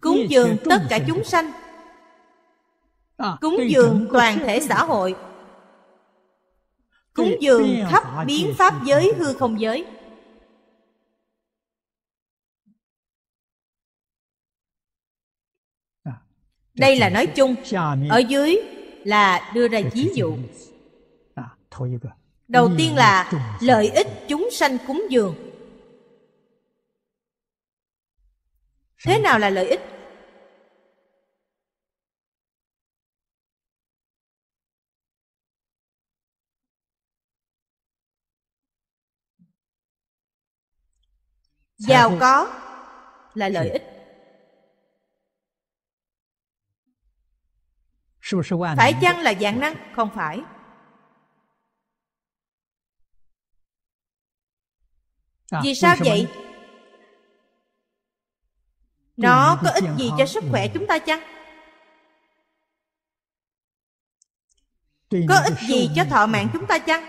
Cúng dường tất cả chúng sanh à, Cúng dường toàn thể xã hội Cúng dường khắp biến pháp giới hư không giới à, Đây là nói chung Ở dưới là đưa ra ví dụ à, Đầu tiên là lợi ích chúng sanh cúng dường thế ừ. nào là lợi ích giàu có là lợi dạ. ích phải chăng là dạng năng không phải à, vì sao vậy nó có ích gì cho sức khỏe ừ. chúng ta chăng? Có ích gì cho thọ mạng chúng ta chăng?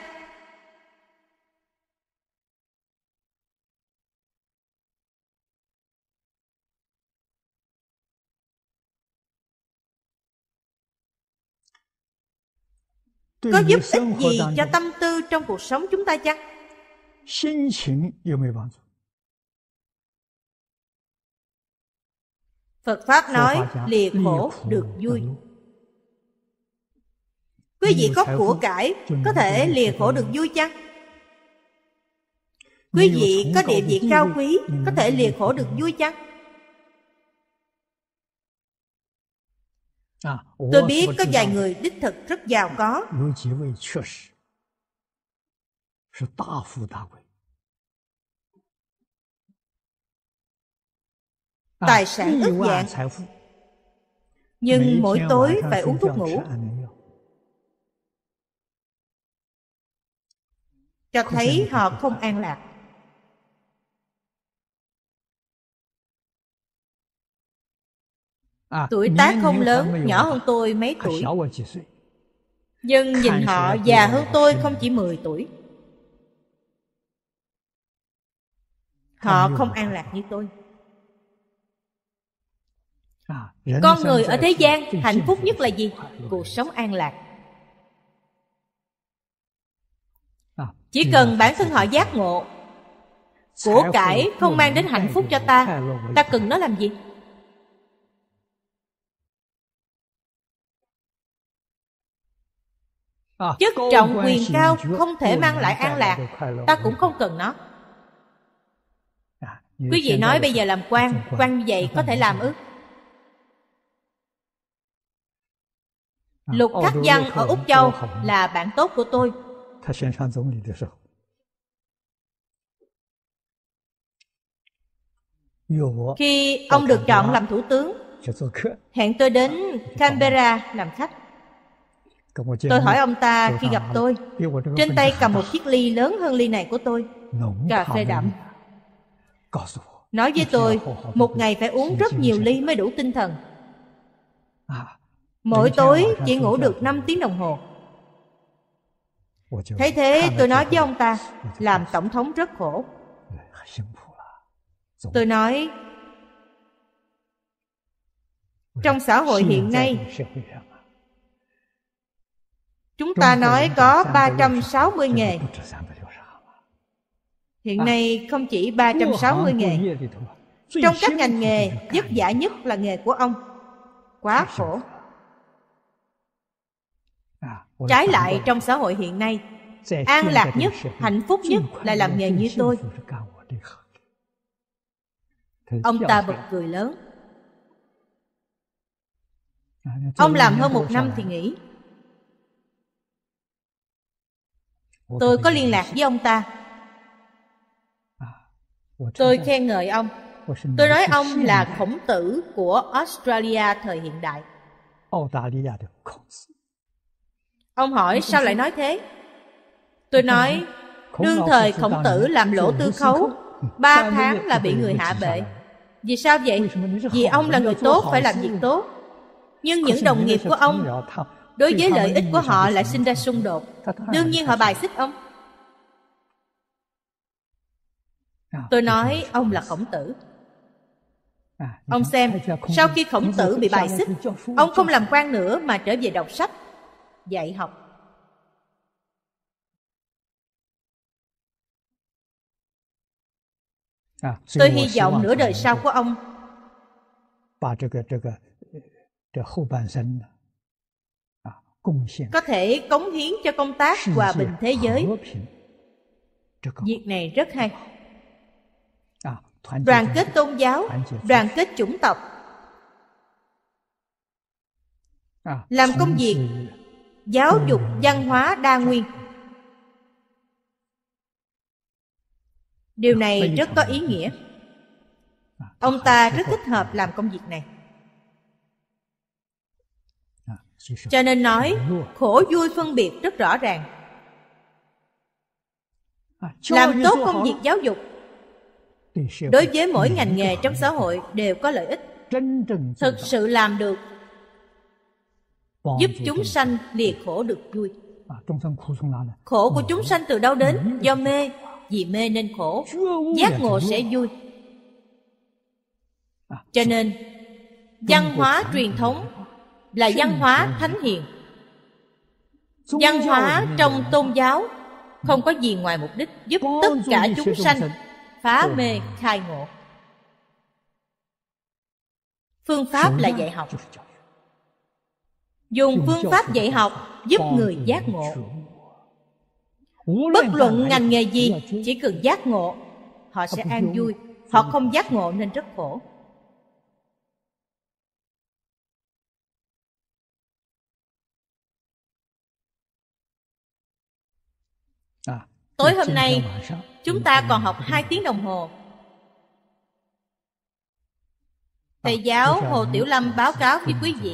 Có giúp ích gì cho tâm tư trong cuộc sống chúng ta chăng? Phật Pháp nói lìa khổ được vui Quý vị có của cải Có thể lìa khổ được vui chăng? Quý vị có địa vị cao quý Có thể lìa khổ được vui chăng? À, Tôi biết có vài người đích thực rất giàu có tài sản ít dạng nhưng mỗi tối phải uống thuốc ngủ cho thấy họ không an lạc à, tuổi tác không lớn nhỏ hơn tôi mấy tuổi nhưng nhìn họ già hơn tôi không chỉ 10 tuổi họ không an lạc như tôi À, dạ, con người ở thế gian hạnh phúc nhất là gì dạ. cuộc sống an lạc à, chỉ dạ. cần bản thân họ giác ngộ của cải không mang đến hạnh phúc cho ta ta cần nó làm gì à, chức trọng quyền cao không thể mang lại an lạc ta cũng không cần nó quý vị nói bây giờ làm quan quan như vậy có thể làm ư Lục Khắc Văn ở Úc Châu là bạn tốt của tôi. Khi ông được chọn làm thủ tướng, hẹn tôi đến Canberra làm khách. Tôi hỏi ông ta khi gặp tôi, trên tay cầm một chiếc ly lớn hơn ly này của tôi, cà phê đậm. Nói với tôi, một ngày phải uống rất nhiều ly mới đủ tinh thần. À, Mỗi tối chỉ ngủ được 5 tiếng đồng hồ Thấy thế tôi nói với ông ta Làm tổng thống rất khổ Tôi nói Trong xã hội hiện nay Chúng ta nói có 360 nghề Hiện à. nay không chỉ 360 nghề Trong các ngành nghề Vất vả nhất là nghề của ông Quá khổ trái lại trong xã hội hiện nay an lạc nhất hạnh phúc nhất là làm nghề như tôi ông ta bật cười lớn à, ông làm hơn một năm thì nghỉ tôi có liên lạc với ông ta à, tôi khen ngợi ông tôi nói ông là khổng tử của australia thời hiện đại Ông hỏi sao lại nói thế? Tôi nói, đương thời khổng tử làm lỗ tư khấu, ba tháng là bị người hạ bệ. Vì sao vậy? Vì ông là người tốt phải làm việc tốt. Nhưng những đồng nghiệp của ông đối với lợi ích của họ lại sinh ra xung đột. Đương nhiên họ bài xích ông. À, tôi nói ông là khổng tử. À, ông xem, sau khi khổng tử bị bài xích, ông không làm quan nữa mà trở về đọc sách dạy học à, Tôi hy vọng nửa đời sau của ông à, có thể cống hiến cho công tác hòa bình thế giới. Việc này rất hay. À, đoàn kết tôn giáo, đoàn kết chủng tộc. Làm công việc giáo dục văn hóa đa nguyên điều này rất có ý nghĩa ông ta rất thích hợp làm công việc này cho nên nói khổ vui phân biệt rất rõ ràng làm tốt công việc giáo dục đối với mỗi ngành nghề trong xã hội đều có lợi ích thực sự làm được giúp chúng sanh lìa khổ được vui à, khổ của chúng sanh từ đâu đến do mê vì mê nên khổ giác ngộ sẽ vui à, cho nên văn hóa truyền thống là văn hóa thánh hiền văn hóa trong tôn giáo không có gì ngoài mục đích giúp tất cả chúng sanh phá mê khai ngộ phương pháp là dạy học dùng phương pháp dạy học giúp người giác ngộ bất luận ngành nghề gì chỉ cần giác ngộ họ sẽ an vui họ không giác ngộ nên rất khổ à, tối hôm nay chúng ta còn học hai tiếng đồng hồ à, thầy giáo hồ tiểu lâm báo cáo với quý vị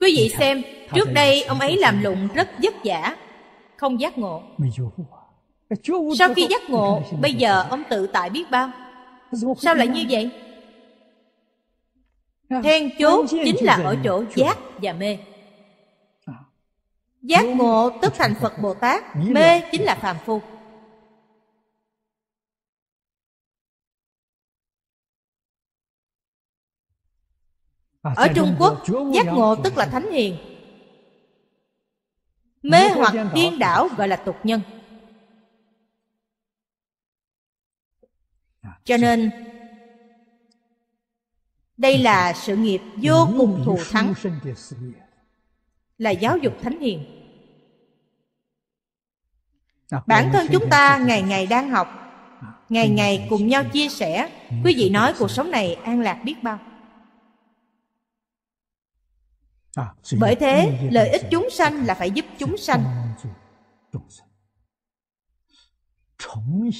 Quý vị xem Trước đây ông ấy làm lụng rất vất vả Không giác ngộ à. Sau khi giác ngộ Bây giờ ông tự tại biết bao Sao lại như vậy dạ. Then chốt chính là ở chỗ giác và mê à. Giác ngộ tức thành Phật Bồ Tát Mê chính là phàm phu À, ở trung quốc giác ngộ tức là thánh hiền mê hoặc điên đảo gọi là tục nhân à, cho nên đây là sự nghiệp vô cùng thù thắng là giáo dục thánh hiền à, bản thân chúng ta ngày ngày đang học ngày ngày cùng nhau chia sẻ ừ, quý vị nói cuộc sống này an lạc biết bao bởi thế lợi ích chúng sanh là phải giúp chúng sanh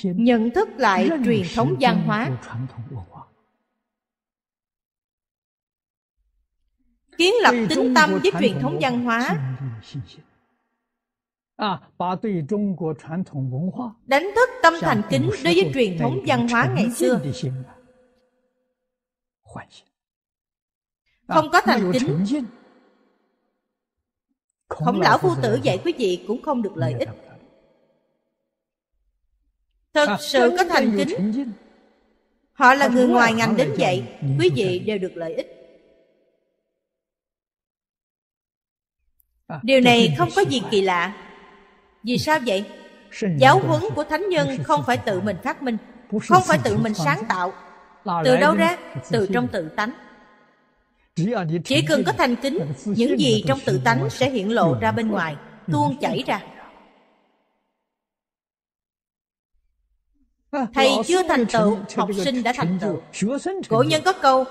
nhận thức lại truyền thống văn hóa kiến lập tính tâm với truyền thống văn hóa à, đánh thức tâm à, thành kính đối với truyền thống văn hóa ngày xưa không có thành kính Khổng lão phu tử dạy quý vị cũng không được lợi ích Thật sự có thành kính Họ là người ngoài ngành đến vậy Quý vị đều được lợi ích Điều này không có gì kỳ lạ Vì sao vậy? Giáo huấn của thánh nhân không phải tự mình phát minh Không phải tự mình sáng tạo Từ đâu ra? Từ trong tự tánh chỉ cần có thành kính những gì trong tự tánh sẽ hiện lộ ra bên ngoài tuôn chảy ra thầy chưa thành tựu học sinh đã thành tựu cổ nhân có câu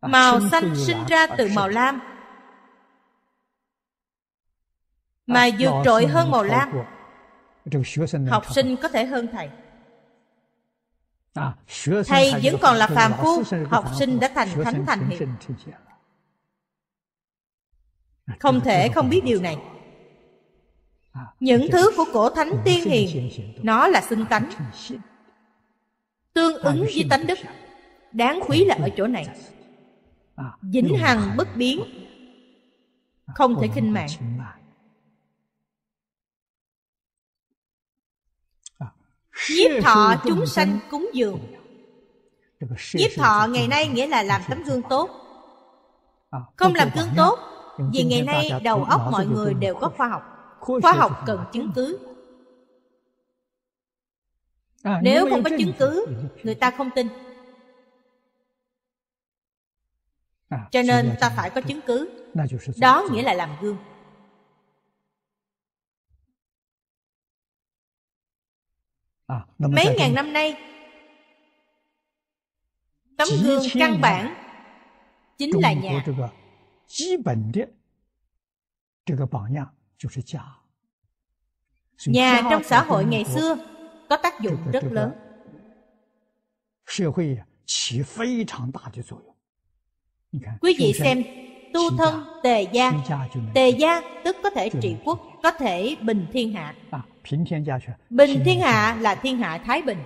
màu xanh sinh ra từ màu lam mà vượt trội hơn màu lam học sinh có thể hơn thầy Thầy vẫn còn là phàm phu, học sinh đã thành thánh thành hiền. Không thể không biết điều này. Những thứ của cổ thánh tiên hiền, nó là xưng tánh, tương ứng với tánh đức. Đáng quý là ở chỗ này. Vĩnh hằng bất biến, không thể khinh mạng. nhiếp thọ chúng sanh cúng dường nhiếp thọ ngày nay nghĩa là làm tấm gương tốt không làm gương tốt vì ngày nay đầu óc mọi người đều có khoa học khoa học cần à, chứng cứ nếu không có chứng cứ người ta không tin à, cho nên ta phải có chứng cứ đó nghĩa là làm gương À, mấy ngàn năm nay tấm gương căn bản chính là nhà à, nhà trong xã hội ngày xưa có tác dụng rất lớn quý vị xem tu thân tề gia tề gia tức có thể trị quốc có thể bình thiên hạ à, Bình thiên hạ là thiên hạ thái bình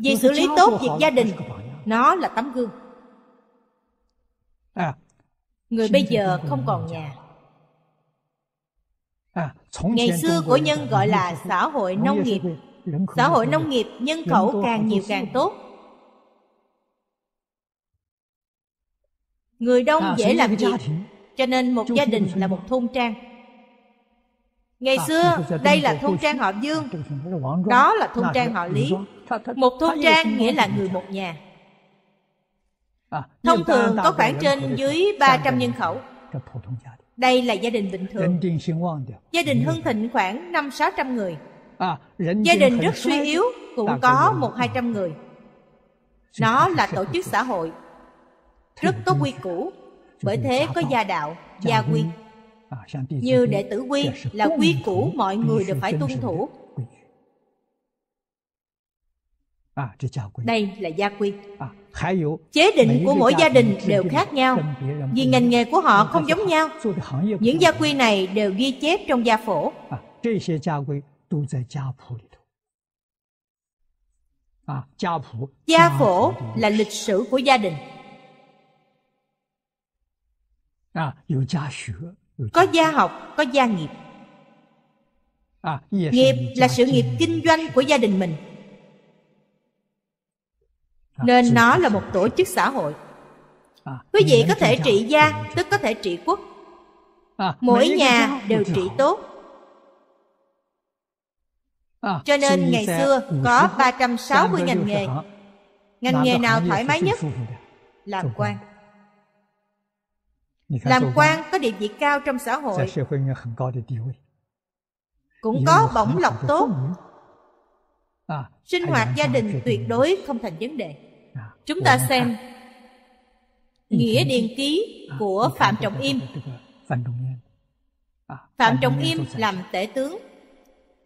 Vì xử lý tốt việc gia đình Nó là tấm gương Người bây giờ không còn nhà Ngày xưa của nhân gọi là xã hội nông nghiệp Xã hội nông nghiệp nhân khẩu càng nhiều càng tốt Người đông dễ làm việc Cho nên một gia đình là một thôn trang Ngày à, xưa đây là thôn trang họ Dương Đó là thôn trang họ Lý Một thôn trang nghĩa là người một nhà à, Thông thường có khoảng trên dưới 300 nhân khẩu Đây là gia đình bình thường Gia đình hưng thịnh khoảng 5-600 người à, Gia đình rất suy yếu cũng có 1-200 người Nó là tổ chức xã hội Rất có quy củ Bởi thế có gia đạo, gia quy như đệ tử quy là quy củ mọi người đều phải tuân thủ. Đây là gia quy. Chế định của mỗi gia đình đều khác nhau Vì ngành nghề của họ không giống nhau Những gia quy này đều ghi chép trong gia phổ Gia phổ là lịch sử của gia đình Ừ, có gia học có gia nghiệp à, nghiệp là sự nghiệp kinh doanh của gia đình mình à, nên nó là một tổ chức xã hội à, quý vị có thể trị gia ừ, tức có thể trị quốc mỗi nhà đều trị tốt cho nên ngày xưa có 360 ngành nghề Ngành nghề nào thoải mái nhất? Làm quan làm quan có địa vị cao trong xã hội cũng có bổng lộc tốt à, sinh hoạt gia đình tuyệt đối không thành vấn đề à, chúng ta xem nghĩa điền ký à, của phạm trọng im phạm trọng im làm tể tướng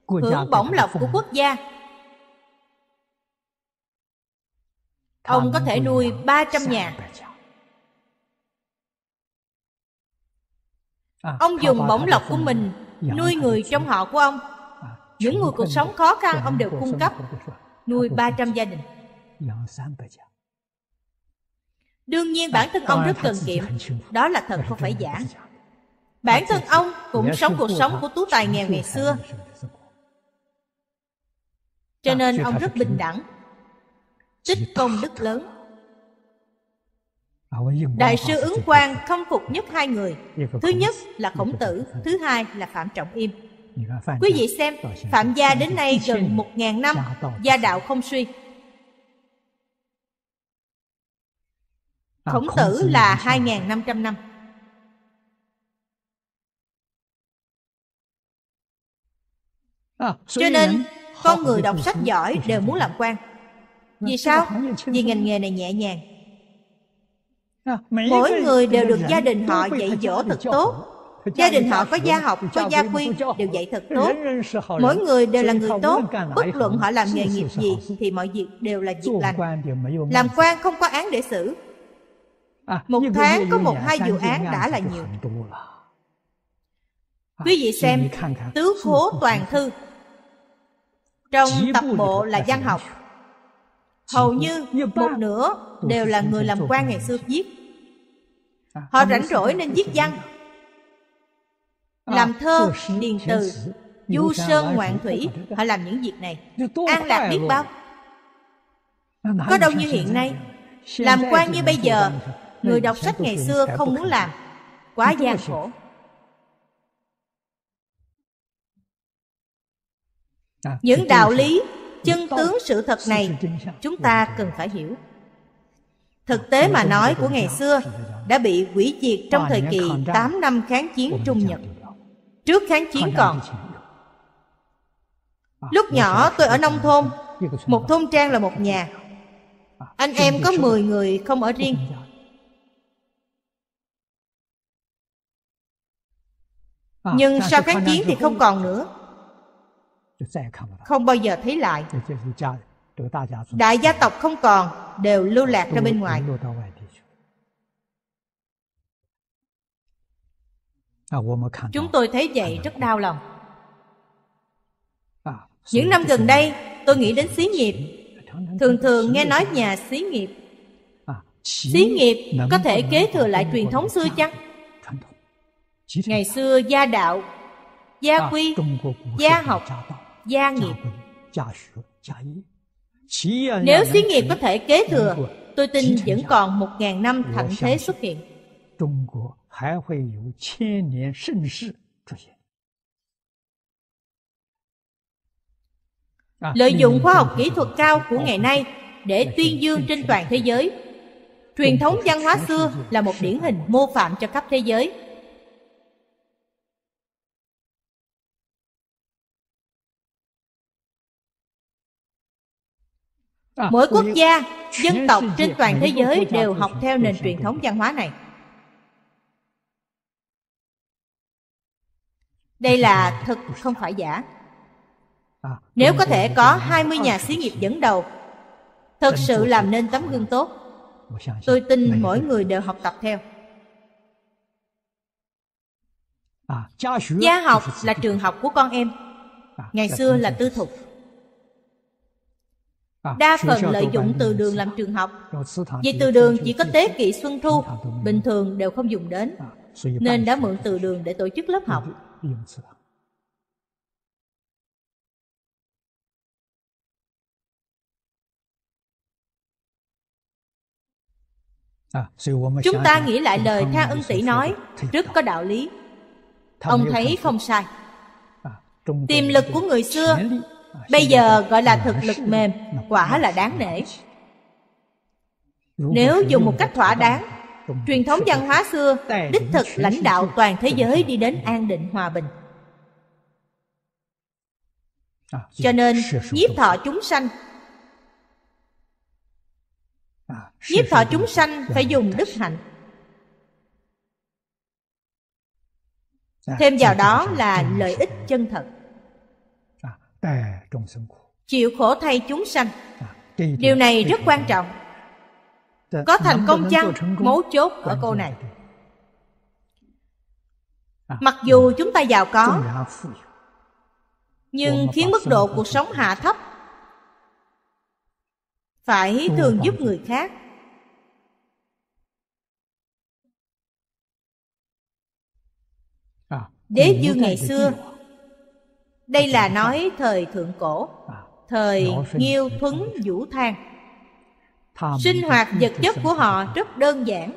hưởng bổng lộc của quốc gia ông có thể nuôi 300 nhà À, ông dùng bổng lộc của ờ, mình nuôi người trong họ của ông à, Những người cuộc sống khó khăn ông đều cung cấp Nuôi 300 gia đình Đương nhiên bản thân ông rất cần kiệm Đó là thật không phải giả Bản thân ông cũng sống cuộc sống của tú tài nghèo ngày xưa Cho nên ông rất bình đẳng Tích công đức lớn Đại sư ứng quan không phục nhất hai người Thứ nhất là khổng tử Thứ hai là Phạm Trọng Im Quý vị xem Phạm gia đến nay gần một ngàn năm Gia đạo không suy Khổng tử là 2.500 năm à, Cho nên con người đọc sách giỏi đều muốn làm quan Vì sao? Vì ngành nghề này nhẹ nhàng mỗi người đều được gia đình họ dạy dỗ thật tốt gia đình họ có gia học có gia quy đều dạy thật tốt mỗi người đều là người tốt bất luận họ làm nghề nghiệp gì thì mọi việc đều là việc lành làm quan không có án để xử à, một tháng có một hai vụ án đã là nhiều quý vị à, xem tứ khố toàn thư trong tập bộ là văn học hầu như một nửa đều là người làm quan ngày xưa viết à, họ rảnh rỗi nên viết văn à, làm à, thơ điền từ du sơn ngoạn thủy họ làm những việc này an lạc biết bao có đâu như hiện nay làm quan như bây giờ người đọc sách ngày xưa không muốn làm quá gian khổ những đạo lý chân tướng sự thật này chúng ta cần phải hiểu thực tế mà nói của ngày xưa đã bị hủy diệt trong thời kỳ 8 năm kháng chiến Trung Nhật trước kháng chiến còn à, lúc nhỏ tôi ở nông thôn một thôn trang là một nhà anh em có 10 người không ở riêng à, nhưng sau kháng chiến thì không còn nữa không bao giờ thấy lại đại gia tộc không còn đều lưu lạc ra bên ngoài chúng tôi thấy vậy rất đau lòng những năm gần đây tôi nghĩ đến xí nghiệp thường thường nghe nói nhà xí nghiệp xí nghiệp có thể kế thừa lại truyền thống xưa chăng ngày xưa gia đạo gia quy gia học gia nghiệp à, Nếu xí nghiệp có thể kế thừa Tôi tin vẫn còn một ngàn năm thạnh thế xuất hiện Trung à, Quốc Lợi dụng khoa học kỹ thuật cao của ngày nay Để tuyên dương trên toàn thế giới Truyền thống văn hóa xưa là một điển hình mô phạm cho khắp thế giới À, mỗi quốc gia, dân tộc trên toàn thế giới đều học theo nền truyền thống văn hóa này. Đây là thực không phải giả. À, Nếu có thể có 20 nhà xí nghiệp dẫn đầu Thực sự làm nên tấm gương tốt Tôi tin mỗi người đều học tập theo à, Gia học là trường học của con em Ngày xưa là tư thục À, đa phần lợi dụng từ đường làm trường học vì từ đường chỉ có tế kỷ xuân thu bình thường đều không dùng đến à, nên đã mượn từ đường để tổ chức lớp học à, chúng ta nghĩ lại lời tha ân tỷ nói rất có đạo lý ông thấy không sai tiềm lực của người xưa Bây giờ gọi là thực lực mềm Quả là đáng nể Nếu dùng một cách thỏa đáng Truyền thống văn hóa xưa Đích thực lãnh đạo toàn thế giới đi đến an định hòa bình à, Cho nên nhiếp thọ chúng sanh à, Nhiếp thọ chúng sanh dạ, phải dùng dạ. đức hạnh dạ, Thêm vào đó là lợi ích chân thật chịu khổ thay chúng sanh à, điều này rất quan trọng có thành công chăng mấu chốt ở câu này à, mặc à, dù chúng ta giàu có nhưng khiến mức độ cuộc sống hạ thấp phải thường giúp người khác đế dương ngày xưa đây là nói thời thượng cổ à, thời nghiêu thuấn vũ thang sinh hoạt vật chất của họ rất đơn giản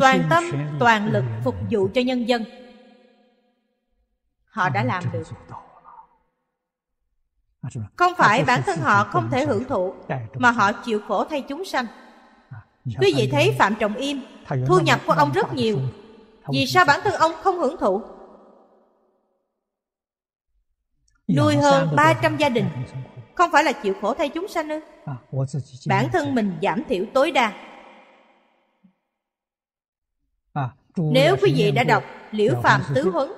toàn tâm toàn lực phục vụ cho nhân dân họ đã làm được à, không phải bản thân họ không thể hưởng thụ mà họ chịu khổ thay chúng sanh à, dạ quý vị thấy phạm trọng im thu nhập của ông rất nhiều vì sao bản thân ông không hưởng thụ dạ, Nuôi hơn 300 gia đình Không phải là chịu khổ thay chúng sanh ư à, Bản thân mình giảm thiểu tối đa à, Nếu quý vị đã đọc Liễu Phạm Tứ Huấn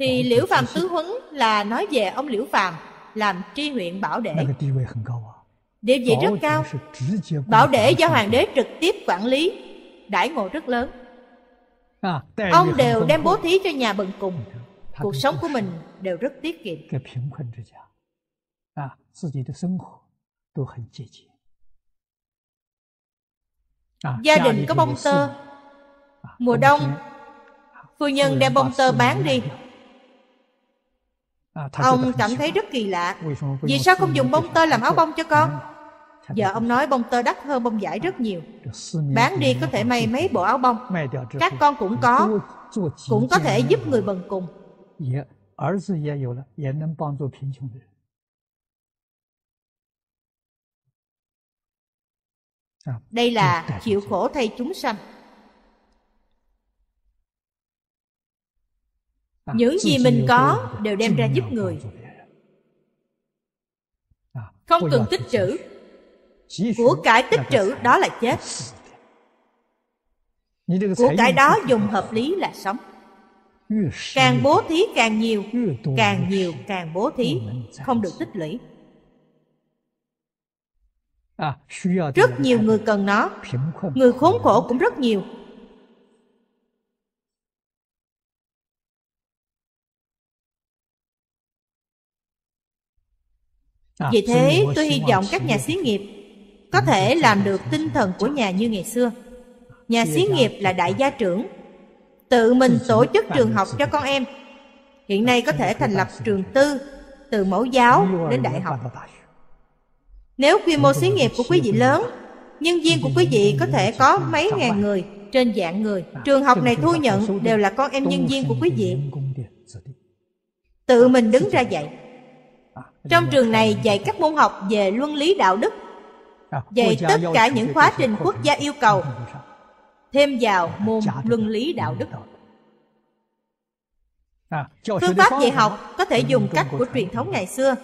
Thì Liễu Phạm Tứ Huấn là nói về ông Liễu Phạm Làm tri huyện bảo đệ Địa vị rất cao Bảo để do hoàng đế trực tiếp quản lý Đãi ngộ rất lớn à, Ông đều đem bố thí cho nhà bần cùng Cuộc sống của mình đều rất tiết kiệm Gia đình có bông tơ Mùa đông à, Phu nhân đem bông tơ bán đi À, ông cảm thấy rất kỳ lạ Vì sao không dùng bông tơ làm áo bông cho con Giờ ông nói bông tơ đắt hơn bông vải rất nhiều Bán đi có thể may mấy bộ áo bông Các con cũng có Cũng có thể giúp người bần cùng à, Đây là chịu khổ thay chúng sanh những gì mình có đều đem ra giúp người không cần tích trữ của cải tích trữ đó là chết của cải đó dùng hợp lý là sống càng bố thí càng nhiều càng nhiều càng bố thí không được tích lũy rất nhiều người cần nó người khốn khổ cũng rất nhiều À, Vì thế tôi hy vọng các nhà xí nghiệp có thể làm được tinh thần của nhà như ngày xưa. Nhà xí nghiệp là đại gia trưởng, tự mình tổ chức trường học cho con em. Hiện nay có thể thành lập trường tư, từ mẫu giáo đến đại học. Nếu quy mô xí nghiệp của quý vị lớn, nhân viên của quý vị có thể có mấy ngàn người, trên dạng người. À, trường học này thu nhận đều là con em nhân viên của quý vị. Tự vâng, mình đứng ra dạy. Trong trường này dạy các môn học về luân lý đạo đức à, Dạy tất cả những khóa trình quốc gia yêu cầu Thêm vào môn luân lý đạo đức à, Phương pháp dạy học có thể dùng cách của truyền thống ngày xưa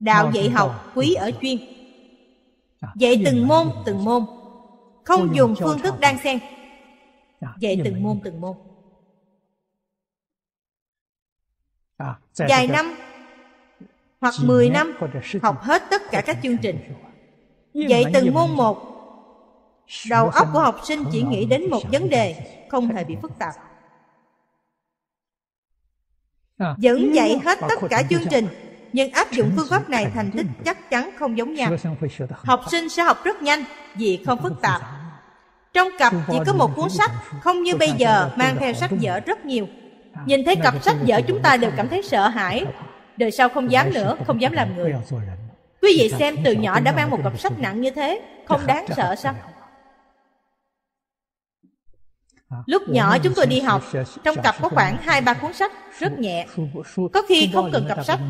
Đạo dạy học quý ở chuyên à, Dạy từng môn từng môn Không dùng phương thức đan xen Dạy từng môn từng môn Vài năm hoặc 10 năm học hết tất cả các chương trình dạy từng môn một đầu óc của học sinh chỉ nghĩ đến một vấn đề không hề bị phức tạp vẫn à, dạy hết tất cả chương trình nhưng áp dụng phương pháp này thành tích chắc chắn không giống nhau học sinh sẽ học rất nhanh vì không phức tạp trong cặp chỉ có một cuốn sách không như bây giờ mang theo sách vở rất nhiều à, nhìn thấy cặp sách vở chúng ta đều cảm thấy sợ hãi đời sau không dám nữa không dám làm người quý vị xem từ nhỏ đã mang một cặp sách nặng như thế không đáng sợ sao Lúc nhỏ chúng tôi đi học, trong cặp có khoảng hai ba cuốn sách, rất nhẹ. Có khi không cần cặp sách.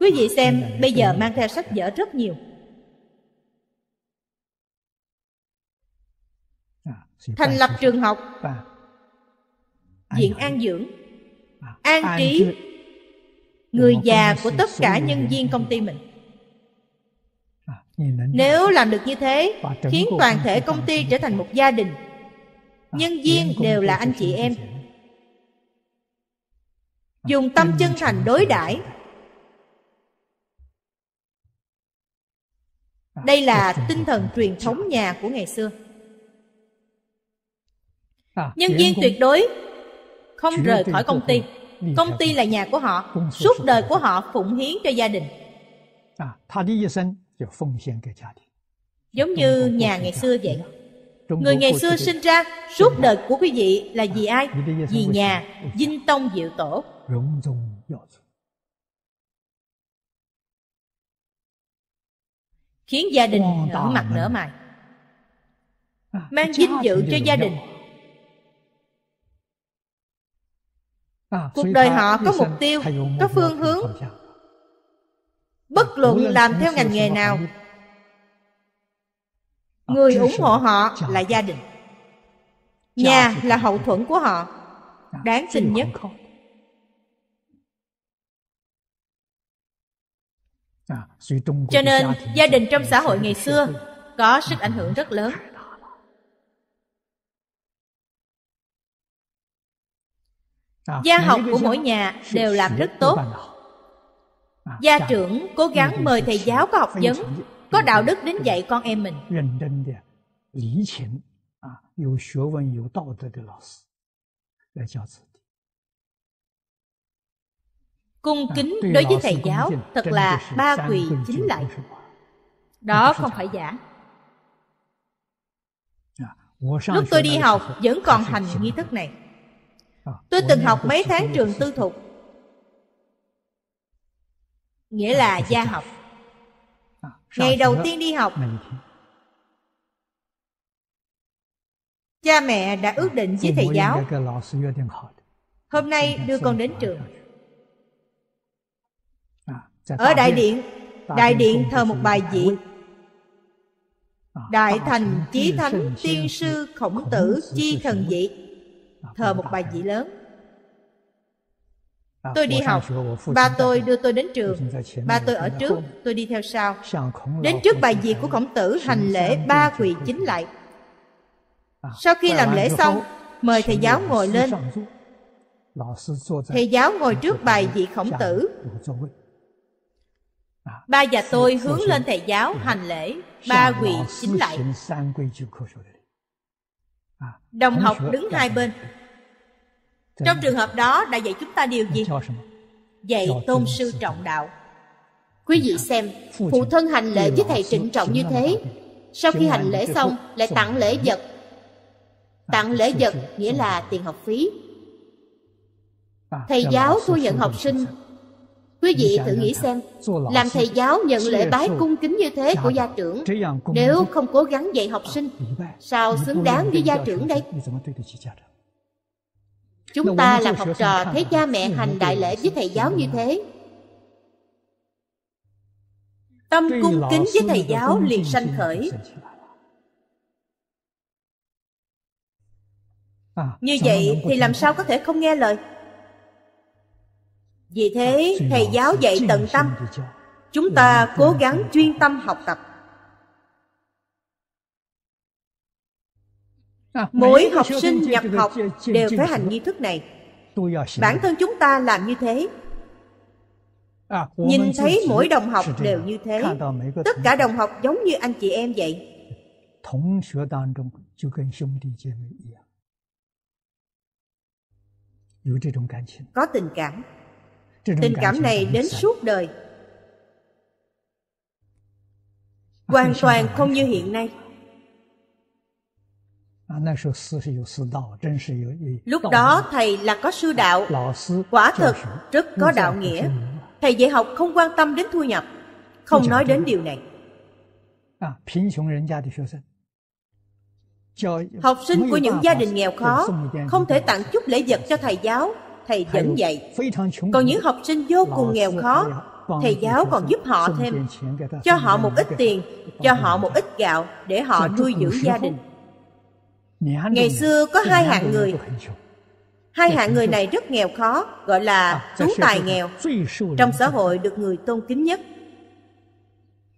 Quý vị xem, bây giờ mang theo sách vở rất nhiều. thành lập trường học diện an dưỡng an trí người già của tất cả nhân viên công ty mình à, nếu làm được như thế khiến toàn thể công ty trở thành một gia đình à, nhân viên đều là anh chị em à, dùng tâm chân thành đối đãi đây là tinh thần truyền thống nhà của ngày xưa À, nhân viên tuyệt đối không rời khỏi công ty công ty là nhà của họ suốt đời của họ phụng hiến cho gia đình à, giống như nhà ngày xưa vậy người ngày xưa sinh ra suốt đời của quý vị là à, vì ai vì nhà dinh tông diệu tổ khiến gia đình nở mặt nở mày mang dinh dự cho gia đình À, cuộc đời họ có mục tiêu có phương hướng bất luận làm theo ngành nghề nào à, người ủng hộ họ là gia đình nhà là hậu thuẫn của họ à, đáng tin nhất cho nên gia đình trong xã hội ngày xưa có sức ảnh hưởng rất lớn À, Gia học của mỗi nhà đều làm rất tốt à, Gia trưởng cố gắng mời thầy giáo à, có học vấn Có đạo đức đến dạy con em mình Cung kính đối với thầy giáo thật là ba quỳ chính lại Đó không phải giả Lúc tôi đi học vẫn còn hành nghi thức này Ờ, Tôi từng học mấy tháng trường tư thục Nghĩa ờ, là gia học ờ, Ngày đầu tiên đi học Cha mẹ đã ước định với thầy giáo Hôm nay đưa con đến trường Ở đại điện Đại điện thờ một bài vị Đại thành chí thánh tiên sư khổng tử chi thần vị thờ một bài vị lớn Tôi đi học, ba tôi đưa tôi đến trường, ba tôi ở trước, tôi đi theo sau. Đến trước bài vị của khổng tử hành lễ ba quỳ chính lại. À, sau khi làm lễ xong, mời thầy giáo ngồi à, lên. Thầy giáo ngồi trước bài vị khổng tử. Ba và tôi hướng lên thầy giáo hành lễ, ba quỳ chính lại đồng học đứng hai bên trong trường hợp đó đã dạy chúng ta điều gì dạy tôn sư trọng đạo quý vị xem phụ thân hành lễ với thầy trịnh trọng như thế sau khi hành lễ xong lại tặng lễ vật à, tặng lễ vật nghĩa là tiền học phí à, thầy giáo thu nhận học sinh Quý vị thử nghĩ xem Làm thầy giáo nhận lễ bái cung kính như thế của gia trưởng Nếu không cố gắng dạy học sinh Sao xứng đáng với gia trưởng đây Chúng ta là học trò thấy cha mẹ hành đại lễ với thầy giáo như thế Tâm cung kính với thầy giáo liền sanh khởi à, Như vậy thì làm sao có thể không nghe lời vì thế thầy giáo dạy tận tâm chúng ta cố gắng chuyên tâm học tập à, mỗi học sinh nhập học đều phải hành nghi thức này bản thân chúng ta làm như thế à, nhìn thấy mỗi đồng học đều như thế tất cả đồng học giống như anh chị em vậy có tình cảm tình cảm này đến suốt đời hoàn toàn không như hiện nay à, lúc đó thầy là có sư đạo quả thật rất có đạo nghĩa thầy dạy học không quan tâm đến thu nhập không nói đến điều này học sinh của những gia đình nghèo khó không thể tặng chút lễ vật cho thầy giáo thầy vẫn dạy còn những học sinh vô cùng nghèo khó thầy giáo còn giúp họ thêm cho họ một ít tiền cho họ một ít gạo để họ nuôi dưỡng gia đình ngày xưa có hai hạng người hai dạ hạng người này rất nghèo khó gọi là à, dạ tú tài nghèo trong xã hội được người tôn kính nhất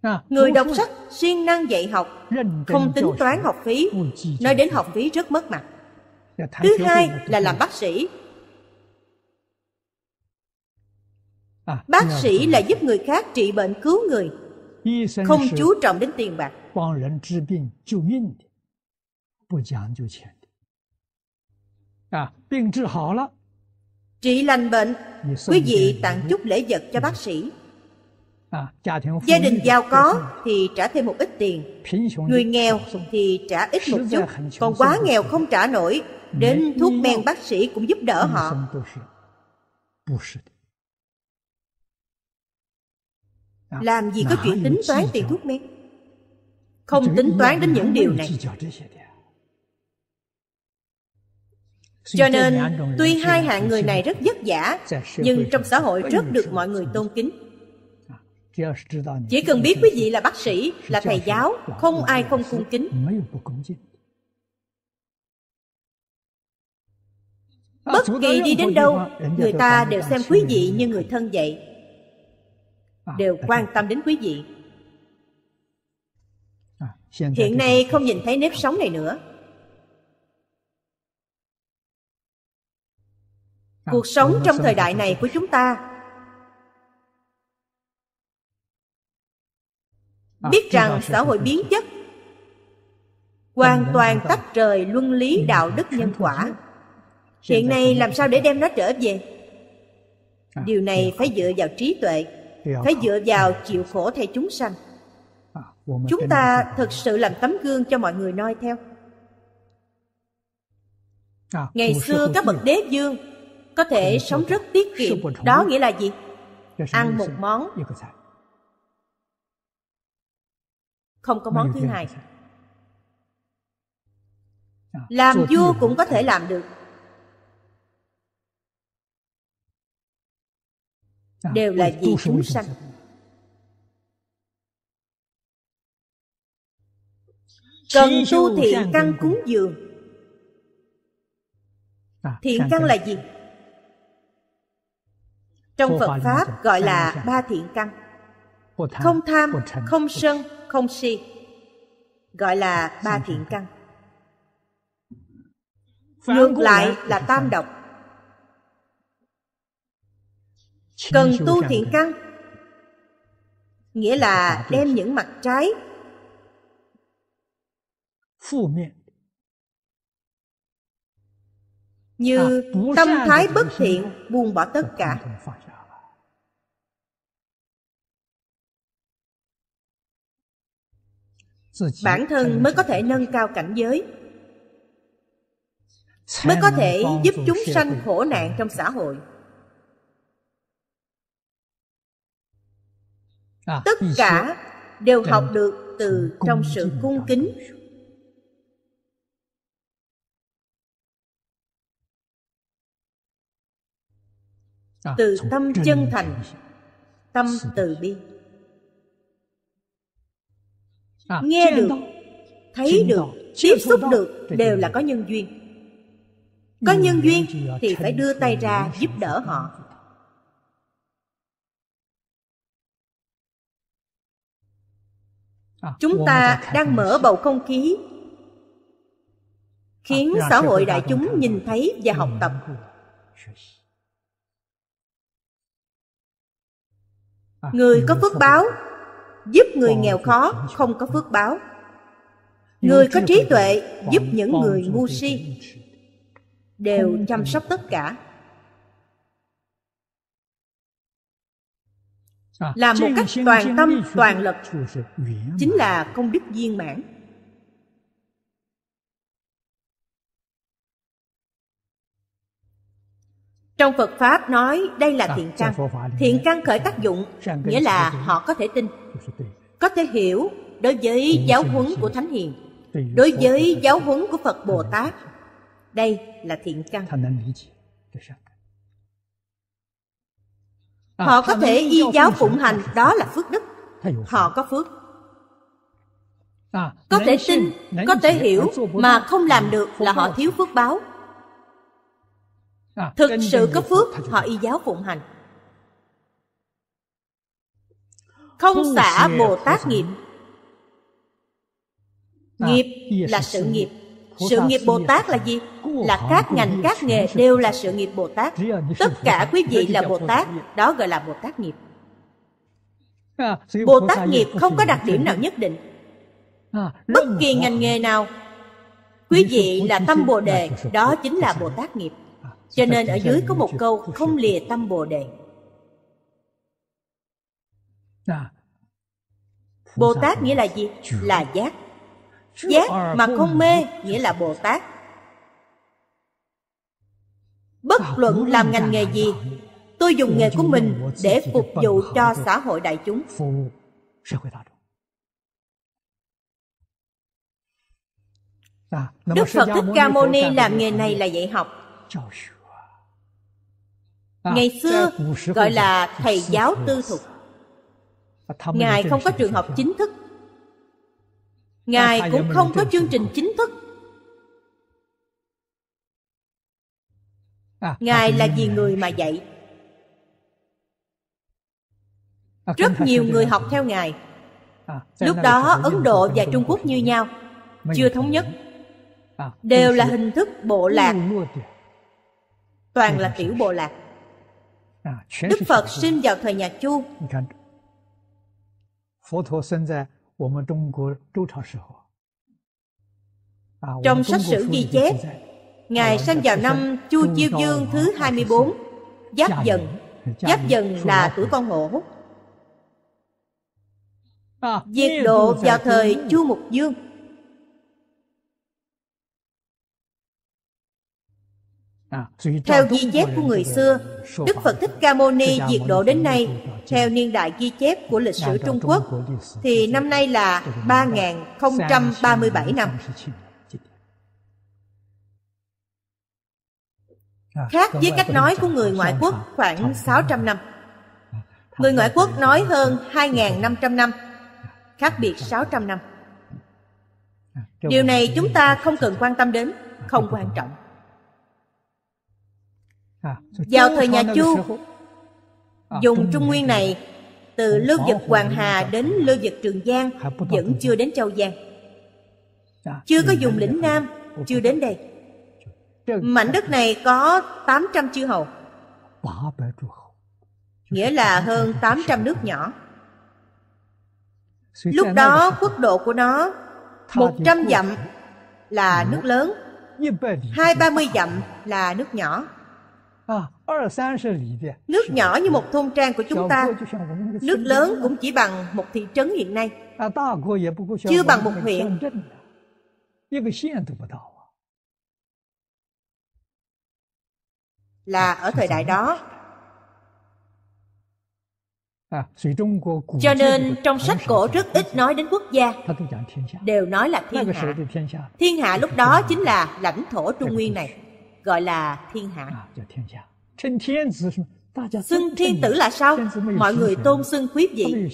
à, người đọc sách siêng năng dạy học không tính toán học phí nói đến học phí rất mất mặt dạ, thứ hai là làm bác sĩ À, bác sĩ là giúp người khác trị bệnh cứu người không chú trọng đến tiền bạc trị lành bệnh quý vị tặng chút lễ vật cho bác sĩ à, gia đình giàu có thì trả thêm một ít tiền người nghèo thì trả ít một chút còn quá nghèo không trả nổi đến thuốc men bác sĩ cũng giúp đỡ họ Làm gì có chuyện tính toán tiền thuốc men Không tính toán đến những điều này Cho nên tuy hai hạng người này rất vất vả Nhưng trong xã hội rất được mọi người tôn kính à, Chỉ cần biết quý vị là bác sĩ, là thầy giáo Không ai không cung kính Bất kỳ đi đến đâu Người ta đều xem quý vị như người thân vậy À, đều quan tâm đến quý vị à, hiện nay không nhìn thấy nếp sống này nữa à, cuộc sống trong thời đại này của chúng ta biết rằng xã hội biến chất hoàn toàn tách rời luân lý ừ, đạo đức nhân quả hiện nay làm sao để đem nó trở về điều này phải dựa vào trí tuệ phải dựa vào chịu khổ thay chúng sanh à, chúng ta thực sự làm tấm gương cho mọi người noi theo à, ngày xưa các bậc đế dương có thể sống rất tiết kiệm đó nghĩa là gì ăn một món không có món thứ hai à, làm vua cũng có thể làm được Dạ, đều là vì chúng sanh cần tu thiện căn cúng dường dạ, thiện căn là gì trong phật pháp gọi là ba thiện căn không tham không sân không si gọi là ba thiện căn ngược lại là tam độc cần tu thiện căn nghĩa là đem những mặt trái như tâm thái bất thiện buông bỏ tất cả bản thân mới có thể nâng cao cảnh giới mới có thể giúp chúng sanh khổ nạn trong xã hội À, tất cả đều học được từ trong sự cung kính à, từ tâm chân thành tâm từ bi à, nghe được thấy được tiếp xúc được đều là có nhân duyên có nhân duyên thì phải đưa tay ra giúp đỡ họ À, chúng ta đang mở bầu không khí khiến à, xã hội đại chúng nhìn thấy và học ừ. tập à, người ừ, có phước báo giúp người nghèo khó không có phước báo người có trí tuệ giúp những người ngu si đều chăm sóc tất cả là một cách toàn tâm toàn lực chính là công đức viên mãn trong phật pháp nói đây là thiện căn thiện căn khởi tác dụng nghĩa là họ có thể tin có thể hiểu đối với giáo huấn của thánh hiền đối với giáo huấn của phật bồ tát đây là thiện căn À, họ có thể y giáo phụng hành Đó là phước đức Họ có phước à, Có thể tin, có thể hiểu Mà không làm được là họ thiếu phước báo à, Thực sự có phước Họ y giáo phụng hành Không xả Bồ Tát nghiệp Nghiệp là sự nghiệp sự nghiệp Bồ Tát là gì? Là các ngành, các nghề đều là sự nghiệp Bồ Tát. Tất cả quý vị là Bồ Tát, đó gọi là Bồ Tát nghiệp. Bồ Tát nghiệp không có đặc điểm nào nhất định. Bất kỳ ngành nghề nào, quý vị là tâm Bồ Đề, đó chính là Bồ Tát nghiệp. Cho nên ở dưới có một câu không lìa tâm Bồ Đề. Bồ Tát nghĩa là gì? Là giác Giác mà không mê nghĩa là Bồ Tát Bất luận làm ngành nghề gì Tôi dùng nghề của mình để phục vụ cho xã hội đại chúng à, Đức Phật Thích Ca Mâu Ni làm nghề này là dạy học à, Ngày xưa gọi là thầy giáo tư thục Ngài không có trường học chính thức Ngài cũng không có chương trình chính thức à, Ngài là vì người mà dạy Rất nhiều người học theo Ngài à, Lúc đó Ấn Độ và Trung Quốc như nhau Chưa thống nhất à, Đều là hình thức bộ lạc Toàn là tiểu bộ lạc Đức Phật sinh vào thời nhà Chu trong sách sử ghi chép, Ngài sanh vào năm Chu Chiêu Dương thứ 24, Giáp Dần. Giáp Dần là tuổi con hổ. Diệt độ vào thời Chu Mục Dương. À, theo ghi chép của người xưa, Đức Phật Thích Ca Mâu Ni diệt độ đến nay, theo niên đại ghi chép của lịch sử Trung Quốc, thì năm nay là 3.037 năm. Dạ, khác với cách nói của người ngoại quốc khoảng 600 năm. Dạ, người ngoại quốc nói hơn 2.500 năm, dạ, khác biệt 600 năm. Điều này chúng ta không cần quan tâm đến, không quan trọng. À, vào thời nhà chu à, dùng trung nguyên này từ lưu vực hoàng hà đến lưu vực trường giang vẫn chưa đến châu giang dạ, chưa có dùng lĩnh dạ, nam dạ. chưa đến đây mảnh đất này có 800 chư hầu nghĩa là hơn 800 nước nhỏ lúc đó quốc độ của nó 100 dặm là ừ. nước lớn hai ba mươi dặm là nước nhỏ Nước nhỏ như một thôn trang của chúng ta Nước lớn cũng chỉ bằng một thị trấn hiện nay Chưa bằng một huyện Là ở thời đại đó cho nên trong sách cổ rất ít nói đến quốc gia Đều nói là thiên hạ Thiên hạ lúc đó chính là lãnh thổ Trung Nguyên này gọi là thiên hạ xưng thiên tử là sao mọi người tôn xưng quý vị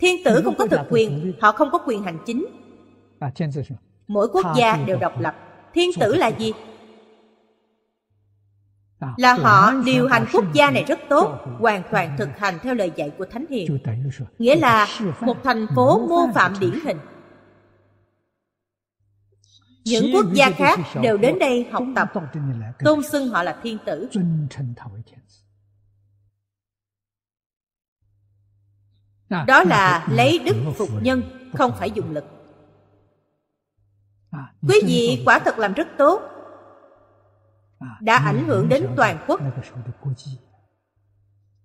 thiên tử không có thực quyền họ không có quyền hành chính mỗi quốc gia đều độc lập thiên tử là gì là họ điều hành quốc gia này rất tốt hoàn toàn ừ. thực hành theo lời dạy của thánh hiền nghĩa là một thành phố mô phạm điển hình những quốc gia khác đều đến đây học tập tôn xưng họ là thiên tử đó à, là à, à, lấy đức phục nhân không phải dùng lực quý vị quả thật làm rất tốt đã ảnh hưởng đến toàn quốc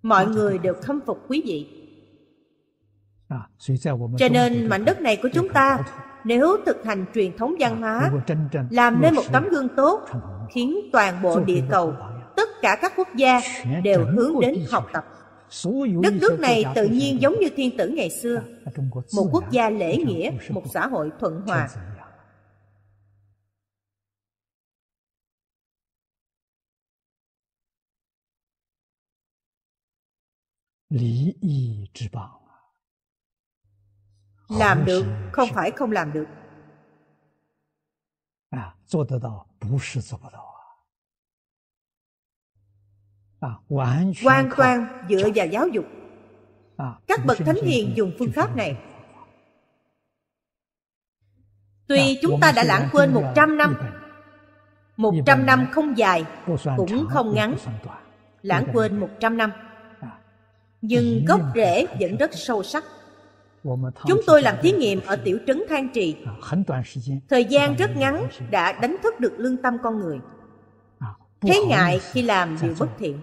mọi người đều khâm phục quý vị cho nên mảnh đất này của chúng ta nếu thực hành truyền thống văn hóa dạ, làm nên một tấm gương tốt khiến toàn bộ địa cầu tất cả các quốc gia đều hướng đến học tập đất nước này tự nhiên giống như thiên tử ngày xưa dạ, một quốc gia lễ nghĩa một xã hội thuận hòa lý y 之邦。làm được không phải không làm được hoàn toàn dựa vào giáo dục các bậc thánh hiền dùng phương pháp này Tuy dạ, chúng ta đã lãng quên 100 năm 100 năm không dài Cũng không ngắn Lãng quên 100 năm à. Nhưng gốc rễ vẫn rất sâu sắc Chúng tôi làm thí nghiệm ở tiểu trấn Thang Trì. Thời gian rất ngắn đã đánh thức được lương tâm con người. Thế ngại khi làm điều bất thiện.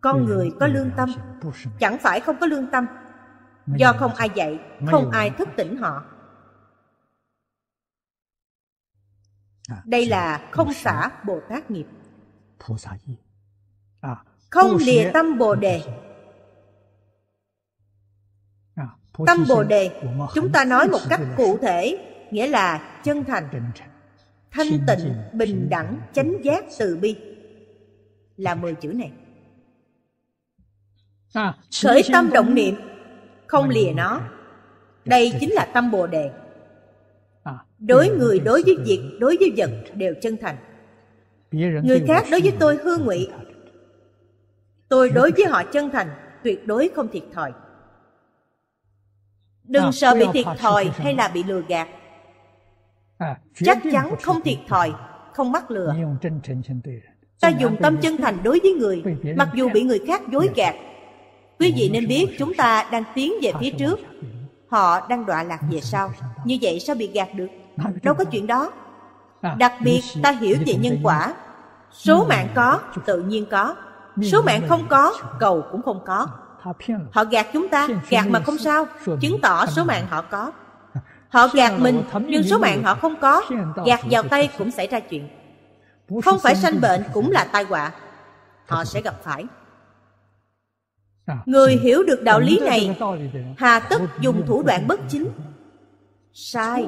Con người có lương tâm, chẳng phải không có lương tâm. Do không ai dạy, không ai thức tỉnh họ. À, Đây là không xả Bồ Tát nghiệp. Không lìa tâm Bồ Đề Tâm Bồ Đề, chúng ta nói một cách cụ thể, nghĩa là chân thành, thanh tịnh, bình đẳng, chánh giác, từ bi. Là dạ. mười chữ này. À, Khởi tâm động niệm, không lìa nó. Dạ, dạ, Đây chính là tâm Bồ Đề. À, đối người, đối với việc, đối với vật đều chân thành. Người khác đối với tôi hư ngụy. Tôi đối với họ chân thành, tuyệt đối không thiệt thòi đừng à, sợ bị thiệt thòi hay là bị lừa gạt à, chắc chắn không thiệt thòi không mắc lừa ta dùng tâm chân thành đối với người mặc dù bị người khác dối gạt quý vị nên biết chúng ta đang tiến về à, phía trước họ đang đọa lạc về sau như vậy sao bị gạt được đâu có chuyện đó đặc biệt ta hiểu về nhân quả số mạng có tự nhiên có số mạng không có cầu cũng không có Họ gạt chúng ta, gạt mà không sao Chứng tỏ số mạng họ có Họ gạt mình nhưng số mạng họ không có Gạt vào tay cũng xảy ra chuyện Không phải sanh bệnh cũng là tai họa Họ sẽ gặp phải dạ, Người hiểu được đạo lý này Hà tất dùng thủ đoạn bất chính Sai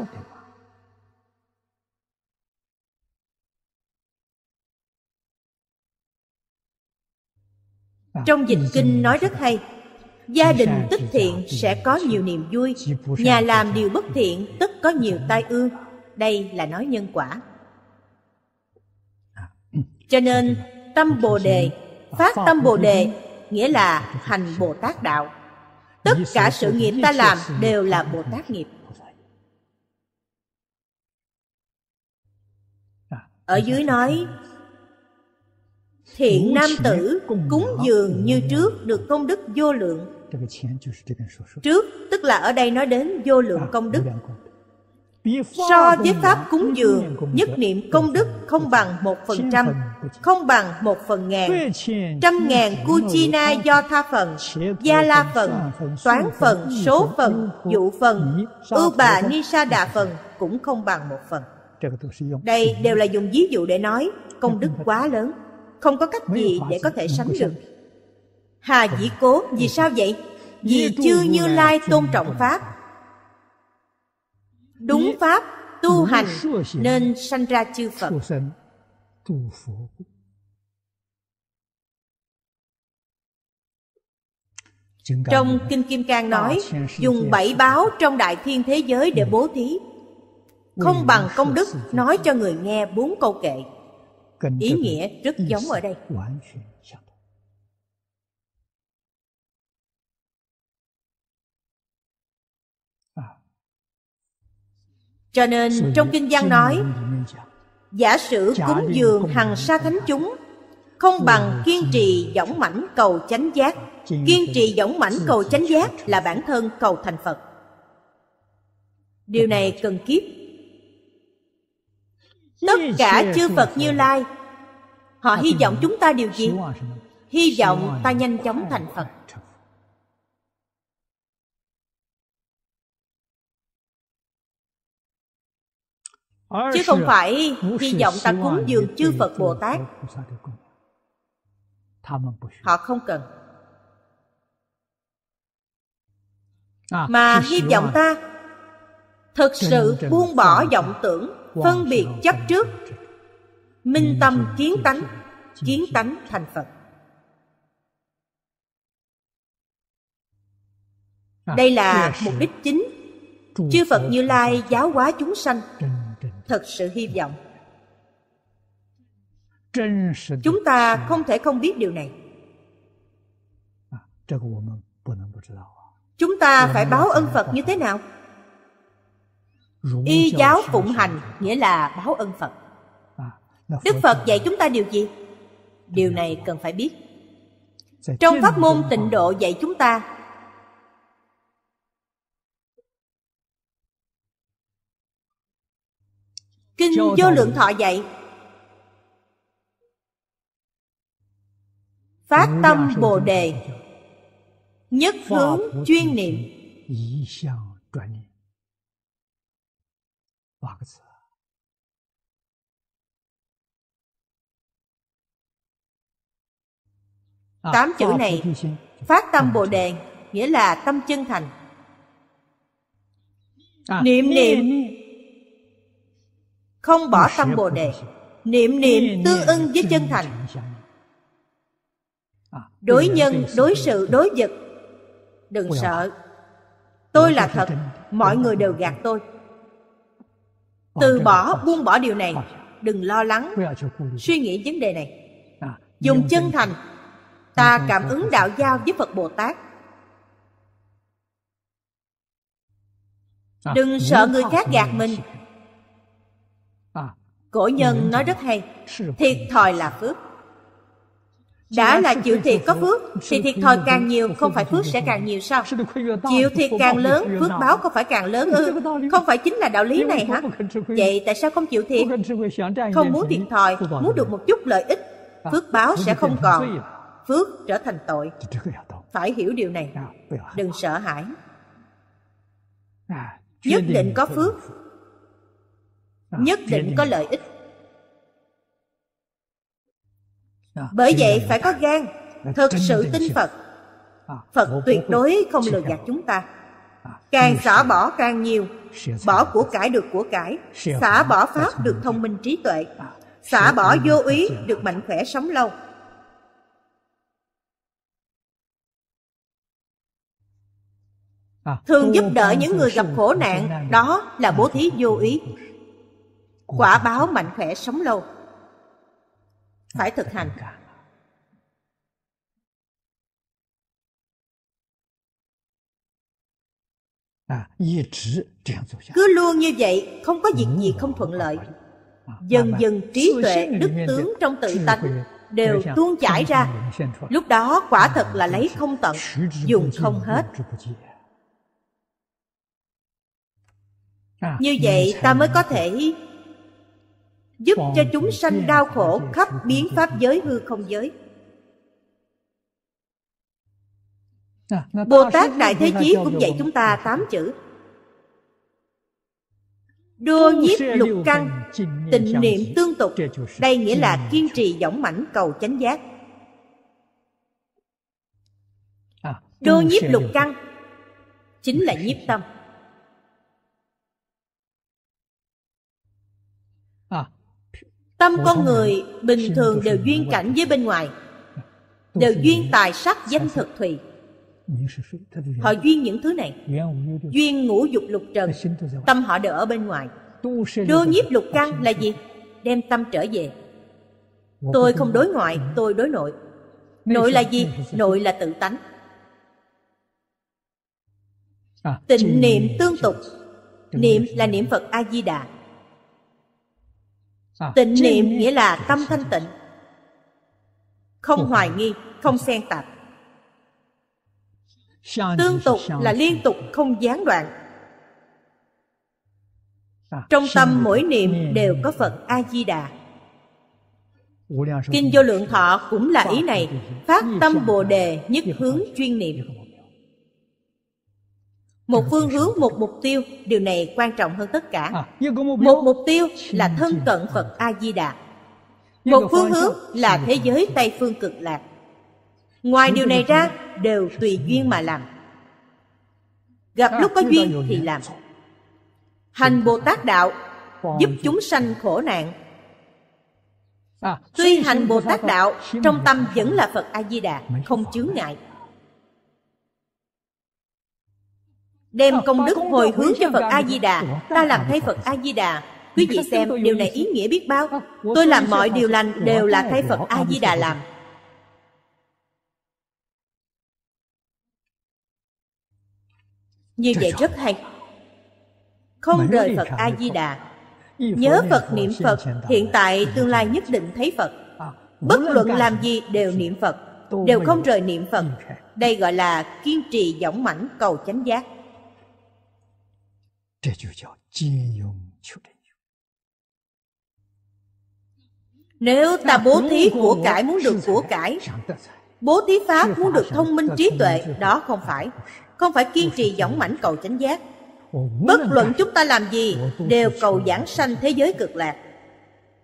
trong dịch kinh nói rất hay gia đình tích thiện sẽ có nhiều niềm vui nhà làm điều bất thiện tất có nhiều tai ương đây là nói nhân quả cho nên tâm bồ đề phát tâm bồ đề nghĩa là hành bồ tát đạo tất cả sự nghiệp ta làm đều là bồ tát nghiệp ở dưới nói thiện nam tử cúng dường như trước được công đức vô lượng trước tức là ở đây nói đến vô lượng à, công đức so với pháp cúng dường nhất niệm công đức không bằng một phần trăm không bằng một phần ngàn trăm ngàn na do tha phần gia la phần toán phần số phần dụ phần ưu bà ni sa đà phần cũng không bằng một phần đây đều là dùng ví dụ để nói công đức quá lớn không có cách gì để có thể sánh được hà dĩ cố vì sao vậy vì chưa như lai tôn trọng pháp đúng pháp tu hành nên sanh ra chư phật trong kinh kim cang nói dùng bảy báo trong đại thiên thế giới để ừ. bố thí không ừ, bằng công đức nói cho người nghe bốn câu kệ ý nghĩa rất giống ở đây à. cho nên trong kinh văn nói giả sử cúng dường hằng sa thánh chúng không bằng kiên trì dõng mãnh cầu chánh giác kiên trì dõng mãnh cầu chánh giác là bản thân cầu thành phật điều này cần kiếp tất cả chư phật như lai họ hy vọng chúng ta điều gì hy vọng ta nhanh chóng thành phật à, chứ không phải hy vọng ta cúng dường chư phật bồ tát họ không cần à, mà hy vọng ta thực sự buông bỏ vọng tưởng phân biệt chấp trước minh tâm kiến tánh kiến tánh thành phật đây là mục đích chính chư phật như lai giáo hóa chúng sanh thật sự hy vọng chúng ta không thể không biết điều này chúng ta phải báo ân phật như thế nào y giáo phụng hành nghĩa là báo ân phật à, đức phật dạy chúng ta điều gì điều này cần phải biết trong pháp môn tịnh độ dạy chúng ta kinh vô lượng thọ dạy phát tâm bồ đề nhất hướng chuyên niệm À, tám chữ này phát tâm Bồ Đề nghĩa là tâm chân thành. À, niệm niệm không bỏ tâm Bồ Đề. Niệm niệm tương ưng với chân thành. À, đối nhân, đối sự, đối vật Đừng sợ Tôi là thật Mọi người đều gạt tôi từ ờ, bỏ buông bỏ điều này ờ. đừng lo lắng suy nghĩ vấn đề này à, dùng chân thành ta cảm ứng đạo giao với phật bồ tát à, đừng sợ người khác gạt mình à. cổ nhân nói rất hay thiệt thòi là phước đã là chịu thiệt có phước Thì thiệt thòi càng nhiều Không phải phước sẽ càng nhiều sao Chịu thiệt càng lớn Phước báo không phải càng lớn ư ừ, Không phải chính là đạo lý này hả Vậy tại sao không chịu thiệt Không muốn thiệt thòi Muốn được một chút lợi ích Phước báo sẽ không còn Phước trở thành tội Phải hiểu điều này Đừng sợ hãi Nhất định có phước Nhất định có lợi ích Ờ, bởi vậy phải có gan thực sự tin phật ờ, phật tuyệt đối không lừa gạt chúng ta ờ, càng xả bỏ càng nhiều bỏ của cải được của cải xả bỏ pháp được thông minh trí tuệ xả bỏ vô ý được mạnh khỏe sống lâu thường giúp đỡ những người gặp khổ nạn đó là bố thí vô ý quả báo mạnh khỏe sống lâu phải thực hành à, cứ luôn như vậy không có việc gì không thuận lợi ừ, dần dần trí tuệ đức tướng trong tự tánh đều tuôn chảy ra lúc đó quả thật là lấy không tận dùng không hết à? như à, vậy ta mới có thể giúp cho chúng sanh đau khổ khắp biến pháp giới hư không giới à, bồ tát đại thế chí cũng dạy chúng ta tám chữ đô nhiếp lục căn tình niệm tương tục đây nghĩa là kiên trì dõng mãnh cầu chánh giác à, đô nhiếp lục căn chính là nhiếp tâm Tâm con người bình thường đều duyên cảnh với bên ngoài Đều duyên tài sắc danh thực thủy, Họ duyên những thứ này Duyên ngũ dục lục trần Tâm họ đều ở bên ngoài đưa nhiếp lục căn là gì? Đem tâm trở về Tôi không đối ngoại, tôi đối nội Nội là gì? Nội là tự tánh à, tình niệm tương tục Niệm là niệm Phật A-di-đà tịnh niệm nghĩa là tâm thanh tịnh không hoài nghi không xen tạp tương tục là liên tục không gián đoạn trong tâm mỗi niệm đều có phật a di đà kinh vô lượng thọ cũng là ý này phát tâm bồ đề nhất hướng chuyên niệm một phương hướng một mục tiêu điều này quan trọng hơn tất cả à, một mục tiêu là thân cận phật a di đà một phương hướng là thế giới tây phương cực lạc ngoài điều này ra đều tùy duyên mà làm à, gặp lúc có duyên thì làm hành bồ tát đạo giúp chúng sanh khổ nạn à, tuy hành bồ tát đạo trong tâm vẫn là phật a di đà không chướng ngại đem công đức hồi hướng cho Phật A Di Đà, ta làm thay Phật A Di Đà. Quý vị xem điều này ý nghĩa biết bao. Tôi làm mọi điều lành đều là thay Phật A Di Đà làm. Như vậy rất hay. Không rời Phật A Di Đà. Nhớ Phật niệm Phật, hiện tại tương lai nhất định thấy Phật. À, Bất luận làm gì đều niệm Phật, đều không rời niệm Phật. Đây gọi là kiên trì dõng mãnh cầu chánh giác. 这就叫金庸求真经。Nếu ta bố thí của cải muốn được của cải, bố thí pháp muốn được thông minh trí tuệ, đó không phải. Không phải kiên trì dõng mãnh cầu chánh giác. Bất luận chúng ta làm gì, đều cầu giảng sanh thế giới cực lạc.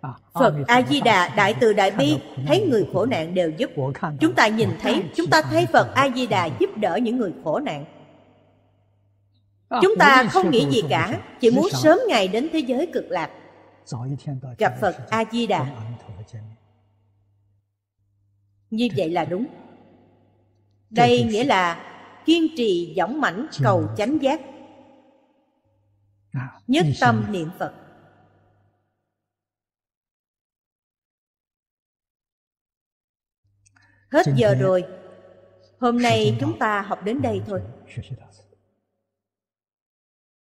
À, Phật A-di-đà, Đại từ Đại Bi, thấy người khổ nạn đều giúp. Chúng ta nhìn thấy, chúng ta thấy Phật A-di-đà giúp đỡ những người khổ nạn chúng ta không nghĩ gì cả chỉ muốn sớm ngày đến thế giới cực lạc gặp phật a di đà như vậy là đúng đây nghĩa là kiên trì dõng mãnh cầu chánh giác nhất tâm niệm phật hết giờ rồi hôm nay chúng ta học đến đây thôi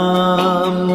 Ram